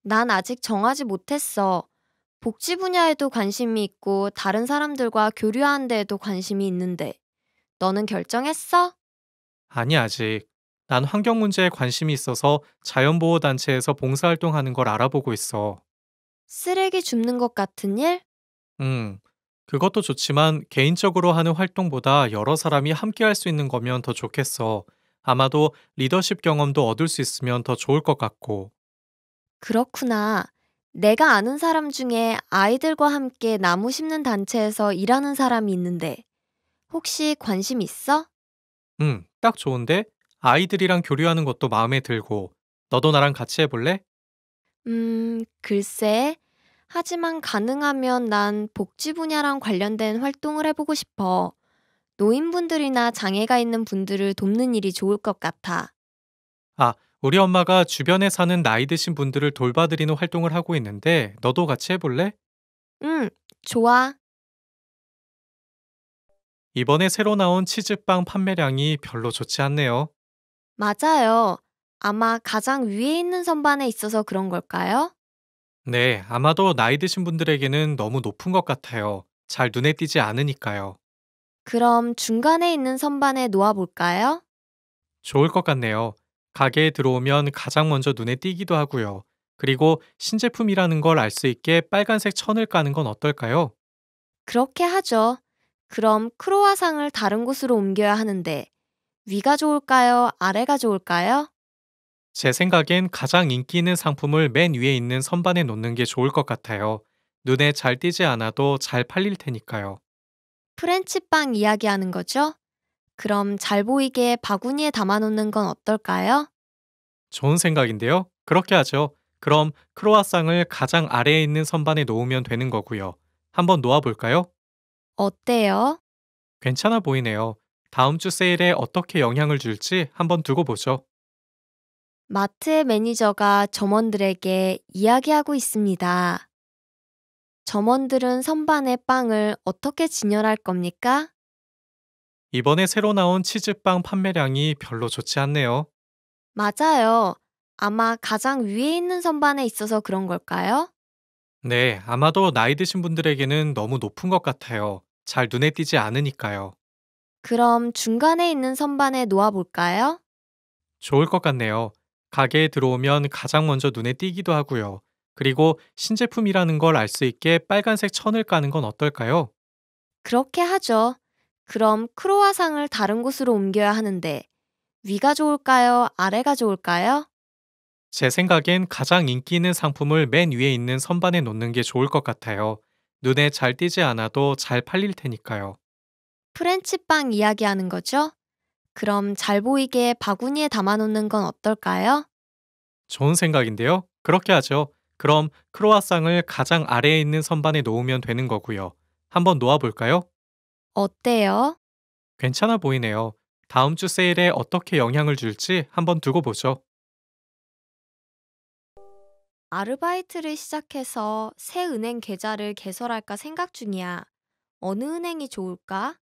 난 아직 정하지 못했어. 복지 분야에도 관심이 있고 다른 사람들과 교류하는 데에도 관심이 있는데 너는 결정했어? 아니, 아직. 난 환경 문제에 관심이 있어서 자연보호단체에서 봉사활동하는 걸 알아보고 있어. 쓰레기 줍는 것 같은 일? 응. 그것도 좋지만 개인적으로 하는 활동보다 여러 사람이 함께 할 수 있는 거면 더 좋겠어. 아마도 리더십 경험도 얻을 수 있으면 더 좋을 것 같고. 그렇구나. 내가 아는 사람 중에 아이들과 함께 나무 심는 단체에서 일하는 사람이 있는데 혹시 관심 있어? 응, 딱 좋은데 아이들이랑 교류하는 것도 마음에 들고 너도 나랑 같이 해볼래? 음, 글쎄. 하지만 가능하면 난 복지 분야랑 관련된 활동을 해보고 싶어. 노인분들이나 장애가 있는 분들을 돕는 일이 좋을 것 같아. 아, 우리 엄마가 주변에 사는 나이 드신 분들을 돌봐드리는 활동을 하고 있는데 너도 같이 해볼래? 응, 좋아. 이번에 새로 나온 치즈빵 판매량이 별로 좋지 않네요. 맞아요. 아마 가장 위에 있는 선반에 있어서 그런 걸까요? 네, 아마도 나이 드신 분들에게는 너무 높은 것 같아요. 잘 눈에 띄지 않으니까요. 그럼 중간에 있는 선반에 놓아볼까요? 좋을 것 같네요. 가게에 들어오면 가장 먼저 눈에 띄기도 하고요. 그리고 신제품이라는 걸 알 수 있게 빨간색 천을 까는 건 어떨까요? 그렇게 하죠. 그럼 크로아상을 다른 곳으로 옮겨야 하는데 위가 좋을까요? 아래가 좋을까요? 제 생각엔 가장 인기 있는 상품을 맨 위에 있는 선반에 놓는 게 좋을 것 같아요. 눈에 잘 띄지 않아도 잘 팔릴 테니까요. 프렌치빵 이야기하는 거죠? 그럼 잘 보이게 바구니에 담아놓는 건 어떨까요? 좋은 생각인데요. 그렇게 하죠. 그럼 크로아상을 가장 아래에 있는 선반에 놓으면 되는 거고요. 한번 놓아볼까요? 어때요? 괜찮아 보이네요. 다음 주 세일에 어떻게 영향을 줄지 한번 두고 보죠. 마트의 매니저가 점원들에게 이야기하고 있습니다. 점원들은 선반에 빵을 어떻게 진열할 겁니까? 이번에 새로 나온 치즈빵 판매량이 별로 좋지 않네요. 맞아요. 아마 가장 위에 있는 선반에 있어서 그런 걸까요? 네, 아마도 나이 드신 분들에게는 너무 높은 것 같아요. 잘 눈에 띄지 않으니까요. 그럼 중간에 있는 선반에 놓아볼까요? 좋을 것 같네요. 가게에 들어오면 가장 먼저 눈에 띄기도 하고요. 그리고 신제품이라는 걸 알 수 있게 빨간색 천을 까는 건 어떨까요? 그렇게 하죠. 그럼 크로아상을 다른 곳으로 옮겨야 하는데 위가 좋을까요? 아래가 좋을까요? 제 생각엔 가장 인기 있는 상품을 맨 위에 있는 선반에 놓는 게 좋을 것 같아요. 눈에 잘 띄지 않아도 잘 팔릴 테니까요. 프렌치빵 이야기하는 거죠? 그럼 잘 보이게 바구니에 담아놓는 건 어떨까요? 좋은 생각인데요. 그렇게 하죠. 그럼 크로아상을 가장 아래에 있는 선반에 놓으면 되는 거고요. 한번 놓아볼까요? 어때요? 괜찮아 보이네요. 다음 주 세일에 어떻게 영향을 줄지 한번 두고 보죠. 아르바이트를 시작해서 새 은행 계좌를 개설할까 생각 중이야. 어느 은행이 좋을까?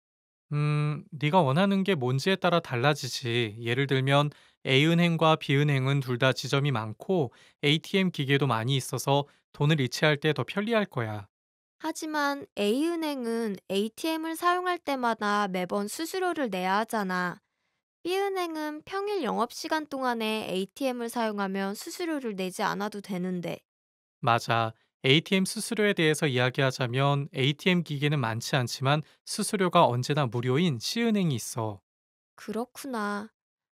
음, 네가 원하는 게 뭔지에 따라 달라지지. 예를 들면 A은행과 B은행은 둘 다 지점이 많고 ATM 기계도 많이 있어서 돈을 이체할 때 더 편리할 거야. 하지만 A은행은 ATM을 사용할 때마다 매번 수수료를 내야 하잖아. B은행은 평일 영업시간 동안에 ATM을 사용하면 수수료를 내지 않아도 되는데. 맞아. ATM 수수료에 대해서 이야기하자면 ATM 기계는 많지 않지만 수수료가 언제나 무료인 C은행이 있어. 그렇구나.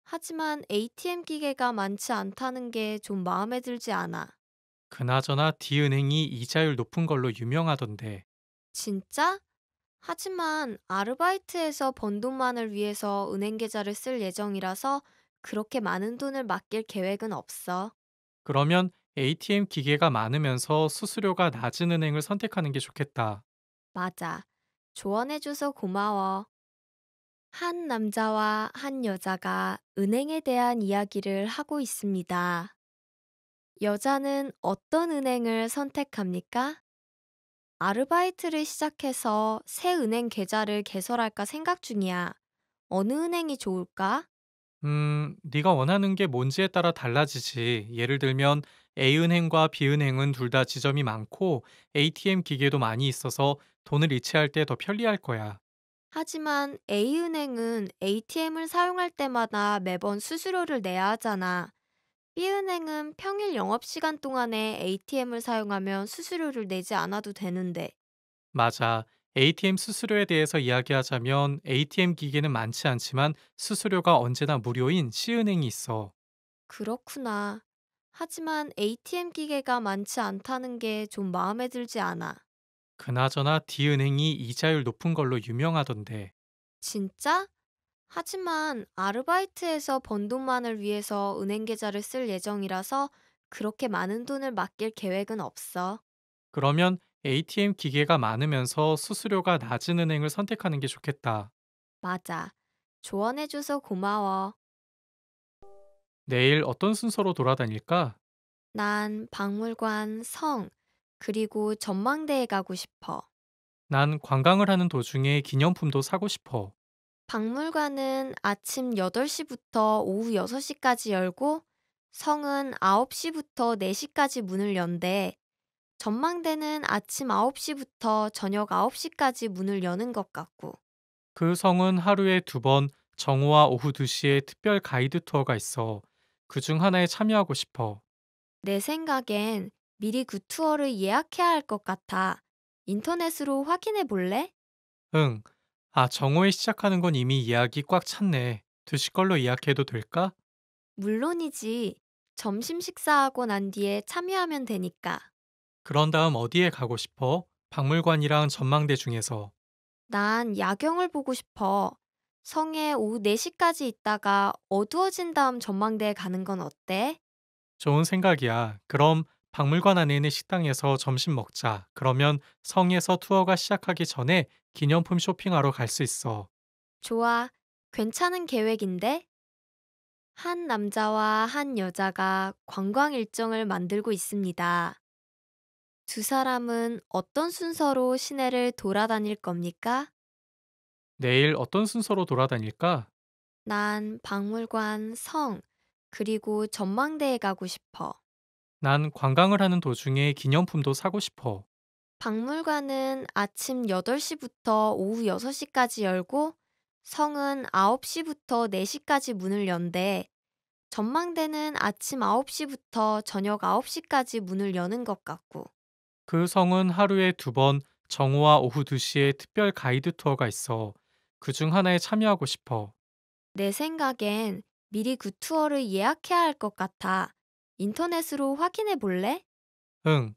하지만 ATM 기계가 많지 않다는 게 좀 마음에 들지 않아. 그나저나 D은행이 이자율 높은 걸로 유명하던데 진짜? 하지만 아르바이트에서 번 돈만을 위해서 은행 계좌를 쓸 예정이라서 그렇게 많은 돈을 맡길 계획은 없어. 그러면 ATM 기계가 많으면서 수수료가 낮은 은행을 선택하는 게 좋겠다. 맞아. 조언해줘서 고마워. 한 남자와 한 여자가 은행에 대한 이야기를 하고 있습니다. 여자는 어떤 은행을 선택합니까? 아르바이트를 시작해서 새 은행 계좌를 개설할까 생각 중이야. 어느 은행이 좋을까? 음, 네가 원하는 게 뭔지에 따라 달라지지. 예를 들면 A은행과 B은행은 둘 다 지점이 많고 ATM 기계도 많이 있어서 돈을 이체할 때 더 편리할 거야. 하지만 A은행은 ATM을 사용할 때마다 매번 수수료를 내야 하잖아. B은행은 평일 영업시간 동안에 ATM을 사용하면 수수료를 내지 않아도 되는데. 맞아. ATM 수수료에 대해서 이야기하자면 ATM 기계는 많지 않지만 수수료가 언제나 무료인 C은행이 있어. 그렇구나. 하지만 ATM 기계가 많지 않다는 게 좀 마음에 들지 않아. 그나저나 D은행이 이자율 높은 걸로 유명하던데. 진짜? 하지만 아르바이트에서 번 돈만을 위해서 은행 계좌를 쓸 예정이라서 그렇게 많은 돈을 맡길 계획은 없어. 그러면 ATM 기계가 많으면서 수수료가 낮은 은행을 선택하는 게 좋겠다. 맞아. 조언해줘서 고마워. 내일 어떤 순서로 돌아다닐까? 난 박물관, 성, 그리고 전망대에 가고 싶어. 난 관광을 하는 도중에 기념품도 사고 싶어. 박물관은 아침 8시부터 오후 6시까지 열고 성은 9시부터 4시까지 문을 연대 전망대는 아침 9시부터 저녁 9시까지 문을 여는 것 같고 그 성은 하루에 두 번 정오와 오후 2시에 특별 가이드 투어가 있어 그 중 하나에 참여하고 싶어. 내 생각엔 미리 그 투어를 예약해야 할 것 같아. 인터넷으로 확인해 볼래? 응. 아, 정오에 시작하는 건 이미 예약이 꽉 찼네. 드실 걸로 예약해도 될까? 물론이지. 점심 식사하고 난 뒤에 참여하면 되니까. 그런 다음 어디에 가고 싶어? 박물관이랑 전망대 중에서. 난 야경을 보고 싶어. 성에 오후 4시까지 있다가 어두워진 다음 전망대에 가는 건 어때? 좋은 생각이야. 그럼 박물관 안에 있는 식당에서 점심 먹자. 그러면 성에서 투어가 시작하기 전에 기념품 쇼핑하러 갈 수 있어. 좋아. 괜찮은 계획인데? 한 남자와 한 여자가 관광 일정을 만들고 있습니다. 두 사람은 어떤 순서로 시내를 돌아다닐 겁니까? 내일 어떤 순서로 돌아다닐까? 난 박물관, 성, 그리고 전망대에 가고 싶어. 난 관광을 하는 도중에 기념품도 사고 싶어. 박물관은 아침 8시부터 오후 6시까지 열고 성은 9시부터 4시까지 문을 연대 전망대는 아침 9시부터 저녁 9시까지 문을 여는 것 같고 그 성은 하루에 두 번 정오와 오후 2시에 특별 가이드 투어가 있어 그 중 하나에 참여하고 싶어. 내 생각엔 미리 그 투어를 예약해야 할 것 같아. 인터넷으로 확인해 볼래? 응.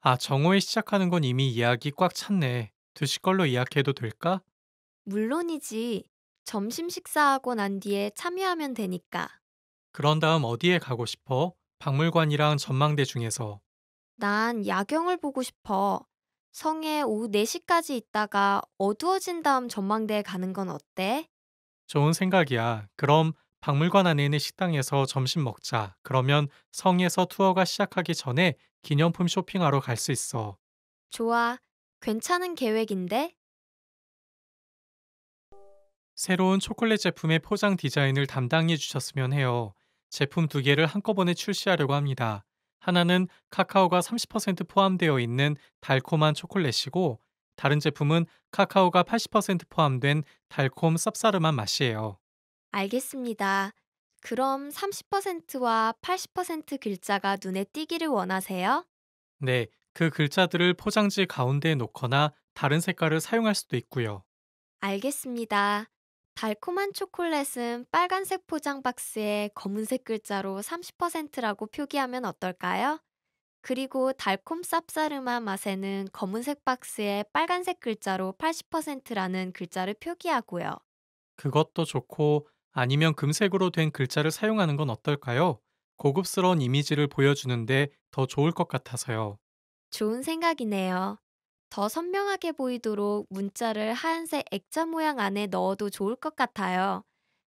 아, 정오에 시작하는 건 이미 예약이 꽉 찼네. 드시 걸로 예약해도 될까? 물론이지. 점심 식사하고 난 뒤에 참여하면 되니까. 그런 다음 어디에 가고 싶어? 박물관이랑 전망대 중에서. 난 야경을 보고 싶어. 성에 오후 4시까지 있다가 어두워진 다음 전망대에 가는 건 어때? 좋은 생각이야. 그럼 박물관 안에 있는 식당에서 점심 먹자. 그러면 성에서 투어가 시작하기 전에 기념품 쇼핑하러 갈 수 있어. 좋아. 괜찮은 계획인데? 새로운 초콜릿 제품의 포장 디자인을 담당해 주셨으면 해요. 제품 두 개를 한꺼번에 출시하려고 합니다. 하나는 카카오가 30% 포함되어 있는 달콤한 초콜릿이고, 다른 제품은 카카오가 80% 포함된 달콤 쌉싸름한 맛이에요. 알겠습니다. 그럼 30%와 80% 글자가 눈에 띄기를 원하세요? 네, 그 글자들을 포장지 가운데에 놓거나 다른 색깔을 사용할 수도 있고요. 알겠습니다. 달콤한 초콜릿은 빨간색 포장 박스에 검은색 글자로 30%라고 표기하면 어떨까요? 그리고 달콤 쌉싸름한 맛에는 검은색 박스에 빨간색 글자로 80%라는 글자를 표기하고요. 그것도 좋고 아니면 금색으로 된 글자를 사용하는 건 어떨까요? 고급스러운 이미지를 보여주는데 더 좋을 것 같아서요. 좋은 생각이네요. 더 선명하게 보이도록 문자를 하얀색 액자 모양 안에 넣어도 좋을 것 같아요.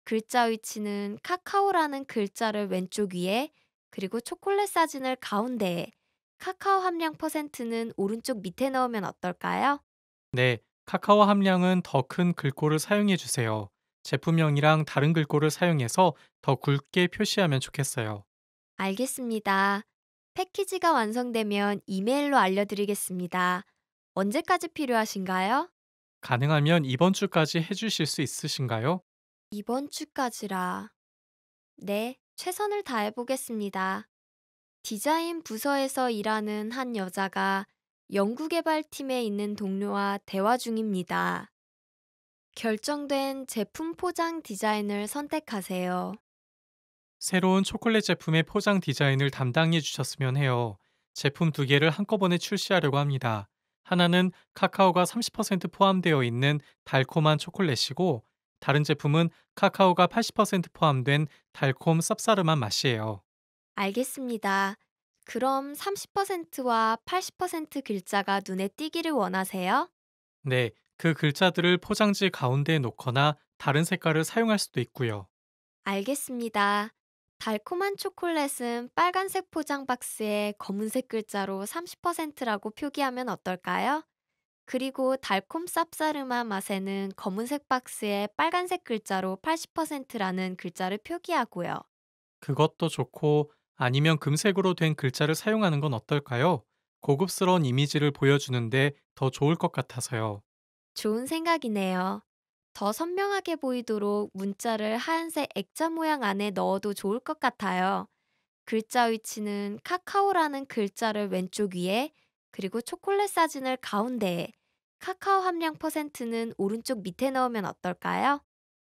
글자 위치는 카카오라는 글자를 왼쪽 위에, 그리고 초콜릿 사진을 가운데에, 카카오 함량 퍼센트는 오른쪽 밑에 넣으면 어떨까요? 네, 카카오 함량은 더 큰 글꼴을 사용해 주세요. 제품명이랑 다른 글꼴을 사용해서 더 굵게 표시하면 좋겠어요. 알겠습니다. 패키지가 완성되면 이메일로 알려드리겠습니다. 언제까지 필요하신가요? 가능하면 이번 주까지 해주실 수 있으신가요? 이번 주까지라. 네, 최선을 다해보겠습니다. 디자인 부서에서 일하는 한 여자가 연구개발팀에 있는 동료와 대화 중입니다. 결정된 제품 포장 디자인을 선택하세요. 새로운 초콜릿 제품의 포장 디자인을 담당해 주셨으면 해요. 제품 두 개를 한꺼번에 출시하려고 합니다. 하나는 카카오가 30% 포함되어 있는 달콤한 초콜릿이고 다른 제품은 카카오가 80% 포함된 달콤 쌉싸름한 맛이에요. 알겠습니다. 그럼 30%와 80% 글자가 눈에 띄기를 원하세요? 네, 그 글자들을 포장지 가운데에 놓거나 다른 색깔을 사용할 수도 있고요. 알겠습니다. 달콤한 초콜릿은 빨간색 포장 박스에 검은색 글자로 30%라고 표기하면 어떨까요? 그리고 달콤 쌉싸름한 맛에는 검은색 박스에 빨간색 글자로 80%라는 글자를 표기하고요. 그것도 좋고 아니면 금색으로 된 글자를 사용하는 건 어떨까요? 고급스러운 이미지를 보여주는데 더 좋을 것 같아서요. 좋은 생각이네요. 더 선명하게 보이도록 문자를 하얀색 액자 모양 안에 넣어도 좋을 것 같아요. 글자 위치는 카카오라는 글자를 왼쪽 위에, 그리고 초콜릿 사진을 가운데에, 카카오 함량 퍼센트는 오른쪽 밑에 넣으면 어떨까요?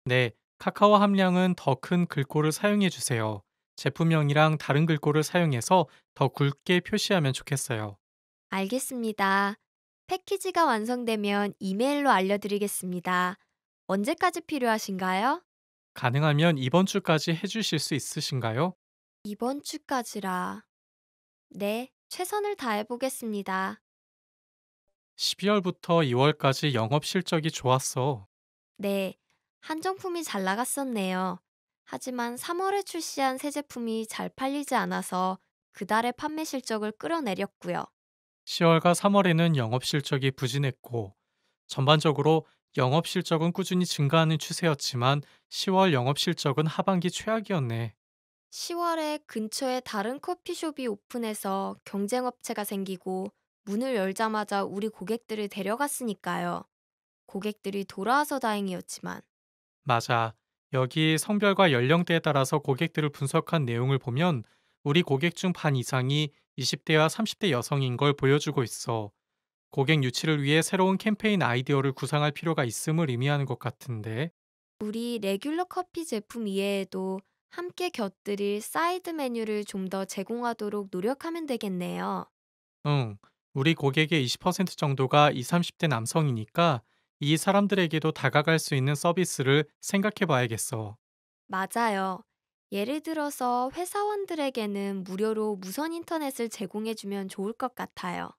네, 카카오 함량은 더 큰 글꼴을 사용해 주세요. 제품명이랑 다른 글꼴을 사용해서 더 굵게 표시하면 좋겠어요. 알겠습니다. 패키지가 완성되면 이메일로 알려드리겠습니다. 언제까지 필요하신가요? 가능하면 이번 주까지 해주실 수 있으신가요? 이번 주까지라. 네, 최선을 다해보겠습니다. 12월부터 2월까지 영업 실적이 좋았어. 네, 한정품이 잘 나갔었네요. 하지만 3월에 출시한 새 제품이 잘 팔리지 않아서 그달의 판매 실적을 끌어내렸고요. 10월과 3월에는 영업 실적이 부진했고 전반적으로 영업 실적은 꾸준히 증가하는 추세였지만 10월 영업 실적은 하반기 최악이었네. 10월에 근처에 다른 커피숍이 오픈해서 경쟁업체가 생기고 문을 열자마자 우리 고객들을 데려갔으니까요. 고객들이 돌아와서 다행이었지만. 맞아. 여기 성별과 연령대에 따라서 고객들을 분석한 내용을 보면 우리 고객 중 반 이상이 20대와 30대 여성인 걸 보여주고 있어 고객 유치를 위해 새로운 캠페인 아이디어를 구상할 필요가 있음을 의미하는 것 같은데 우리 레귤러 커피 제품 이외에도 함께 곁들일 사이드 메뉴를 좀 더 제공하도록 노력하면 되겠네요. 응, 우리 고객의 20% 정도가 20, 30대 남성이니까 이 사람들에게도 다가갈 수 있는 서비스를 생각해 봐야겠어. 맞아요. 예를 들어서 회사원들에게는 무료로 무선 인터넷을 제공해주면 좋을 것 같아요.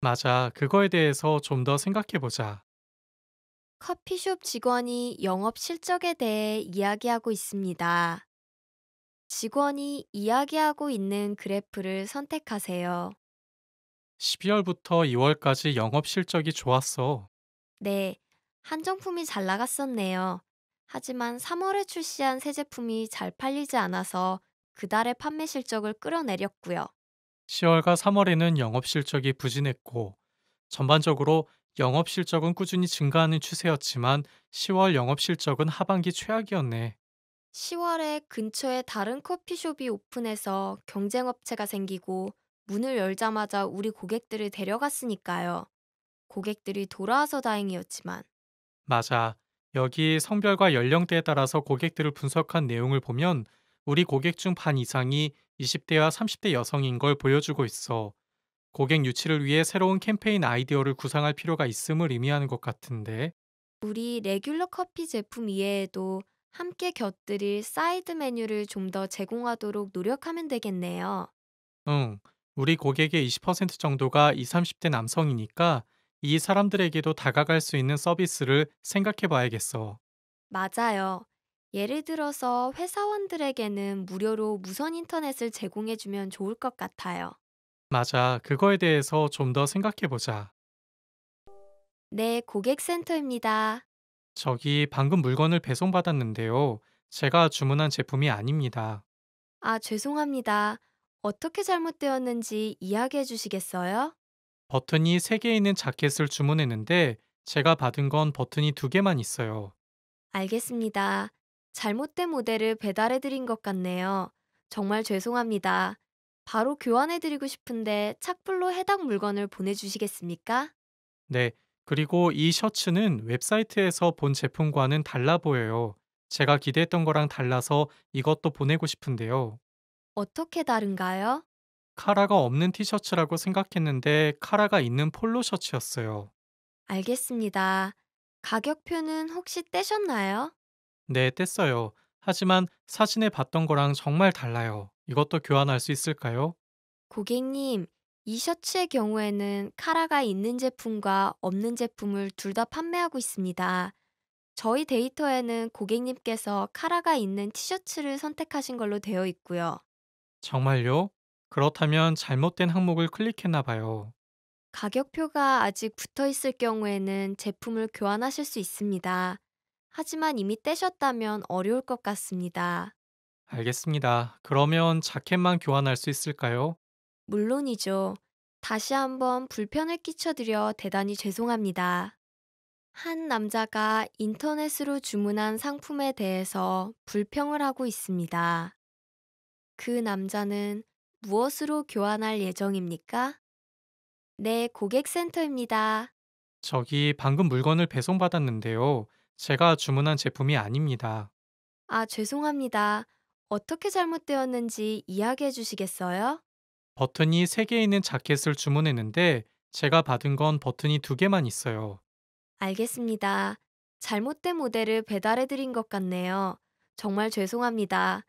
맞아. 그거에 대해서 좀 더 생각해보자. 커피숍 직원이 영업 실적에 대해 이야기하고 있습니다. 직원이 이야기하고 있는 그래프를 선택하세요. 12월부터 2월까지 영업 실적이 좋았어. 네, 한정품이 잘 나갔었네요. 하지만 3월에 출시한 새 제품이 잘 팔리지 않아서 그달의 판매 실적을 끌어내렸고요. 10월과 3월에는 영업 실적이 부진했고 전반적으로 영업 실적은 꾸준히 증가하는 추세였지만 10월 영업 실적은 하반기 최악이었네. 10월에 근처에 다른 커피숍이 오픈해서 경쟁업체가 생기고 문을 열자마자 우리 고객들을 데려갔으니까요. 고객들이 돌아와서 다행이었지만 맞아. 여기 성별과 연령대에 따라서 고객들을 분석한 내용을 보면 우리 고객 중 반 이상이 20대와 30대 여성인 걸 보여주고 있어 고객 유치를 위해 새로운 캠페인 아이디어를 구상할 필요가 있음을 의미하는 것 같은데 우리 레귤러 커피 제품 이외에도 함께 곁들일 사이드 메뉴를 좀 더 제공하도록 노력하면 되겠네요. 응, 우리 고객의 20% 정도가 20, 30대 남성이니까 이 사람들에게도 다가갈 수 있는 서비스를 생각해 봐야겠어. 맞아요. 예를 들어서 회사원들에게는 무료로 무선 인터넷을 제공해주면 좋을 것 같아요. 맞아. 그거에 대해서 좀 더 생각해 보자. 네, 고객센터입니다. 저기 방금 물건을 배송받았는데요. 제가 주문한 제품이 아닙니다. 아, 죄송합니다. 어떻게 잘못되었는지 이야기해 주시겠어요? 버튼이 3개 있는 자켓을 주문했는데 제가 받은 건 버튼이 2개만 있어요. 알겠습니다. 잘못된 모델을 배달해드린 것 같네요. 정말 죄송합니다. 바로 교환해드리고 싶은데 착불로 해당 물건을 보내주시겠습니까? 네. 그리고 이 셔츠는 웹사이트에서 본 제품과는 달라 보여요. 제가 기대했던 거랑 달라서 이것도 보내고 싶은데요. 어떻게 다른가요? 카라가 없는 티셔츠라고 생각했는데 카라가 있는 폴로 셔츠였어요. 알겠습니다. 가격표는 혹시 떼셨나요? 네, 뗐어요. 하지만 사진에 봤던 거랑 정말 달라요. 이것도 교환할 수 있을까요? 고객님, 이 셔츠의 경우에는 카라가 있는 제품과 없는 제품을 둘 다 판매하고 있습니다. 저희 데이터에는 고객님께서 카라가 있는 티셔츠를 선택하신 걸로 되어 있고요. 정말요? 그렇다면 잘못된 항목을 클릭했나 봐요. 가격표가 아직 붙어 있을 경우에는 제품을 교환하실 수 있습니다. 하지만 이미 떼셨다면 어려울 것 같습니다. 알겠습니다. 그러면 자켓만 교환할 수 있을까요? 물론이죠. 다시 한번 불편을 끼쳐드려 대단히 죄송합니다. 한 남자가 인터넷으로 주문한 상품에 대해서 불평을 하고 있습니다. 그 남자는 무엇으로 교환할 예정입니까? 네, 고객센터입니다. 저기 방금 물건을 배송받았는데요. 제가 주문한 제품이 아닙니다. 아, 죄송합니다. 어떻게 잘못되었는지 이야기해 주시겠어요? 버튼이 3개 있는 자켓을 주문했는데 제가 받은 건 버튼이 2개만 있어요. 알겠습니다. 잘못된 모델을 배달해 드린 것 같네요. 정말 죄송합니다.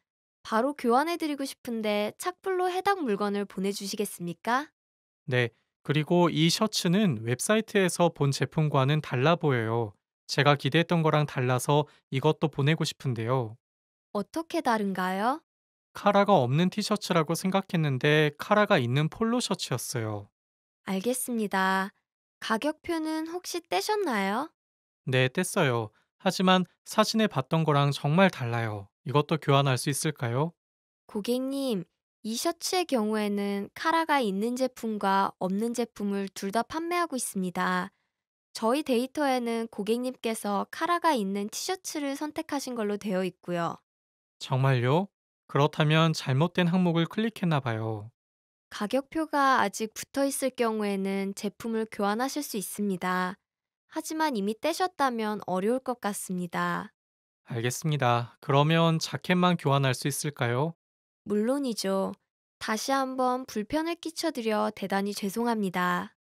바로 교환해드리고 싶은데 착불로 해당 물건을 보내주시겠습니까? 네, 그리고 이 셔츠는 웹사이트에서 본 제품과는 달라 보여요. 제가 기대했던 거랑 달라서 이것도 보내고 싶은데요. 어떻게 다른가요? 카라가 없는 티셔츠라고 생각했는데 카라가 있는 폴로 셔츠였어요. 알겠습니다. 가격표는 혹시 떼셨나요? 네, 뗐어요. 하지만 사진에 봤던 거랑 정말 달라요. 이것도 교환할 수 있을까요? 고객님, 이 셔츠의 경우에는 카라가 있는 제품과 없는 제품을 둘 다 판매하고 있습니다. 저희 데이터에는 고객님께서 카라가 있는 티셔츠를 선택하신 걸로 되어 있고요. 정말요? 그렇다면 잘못된 항목을 클릭했나 봐요. 가격표가 아직 붙어 있을 경우에는 제품을 교환하실 수 있습니다. 하지만 이미 떼셨다면 어려울 것 같습니다. 알겠습니다. 그러면 자켓만 교환할 수 있을까요? 물론이죠. 다시 한번 불편을 끼쳐드려 대단히 죄송합니다.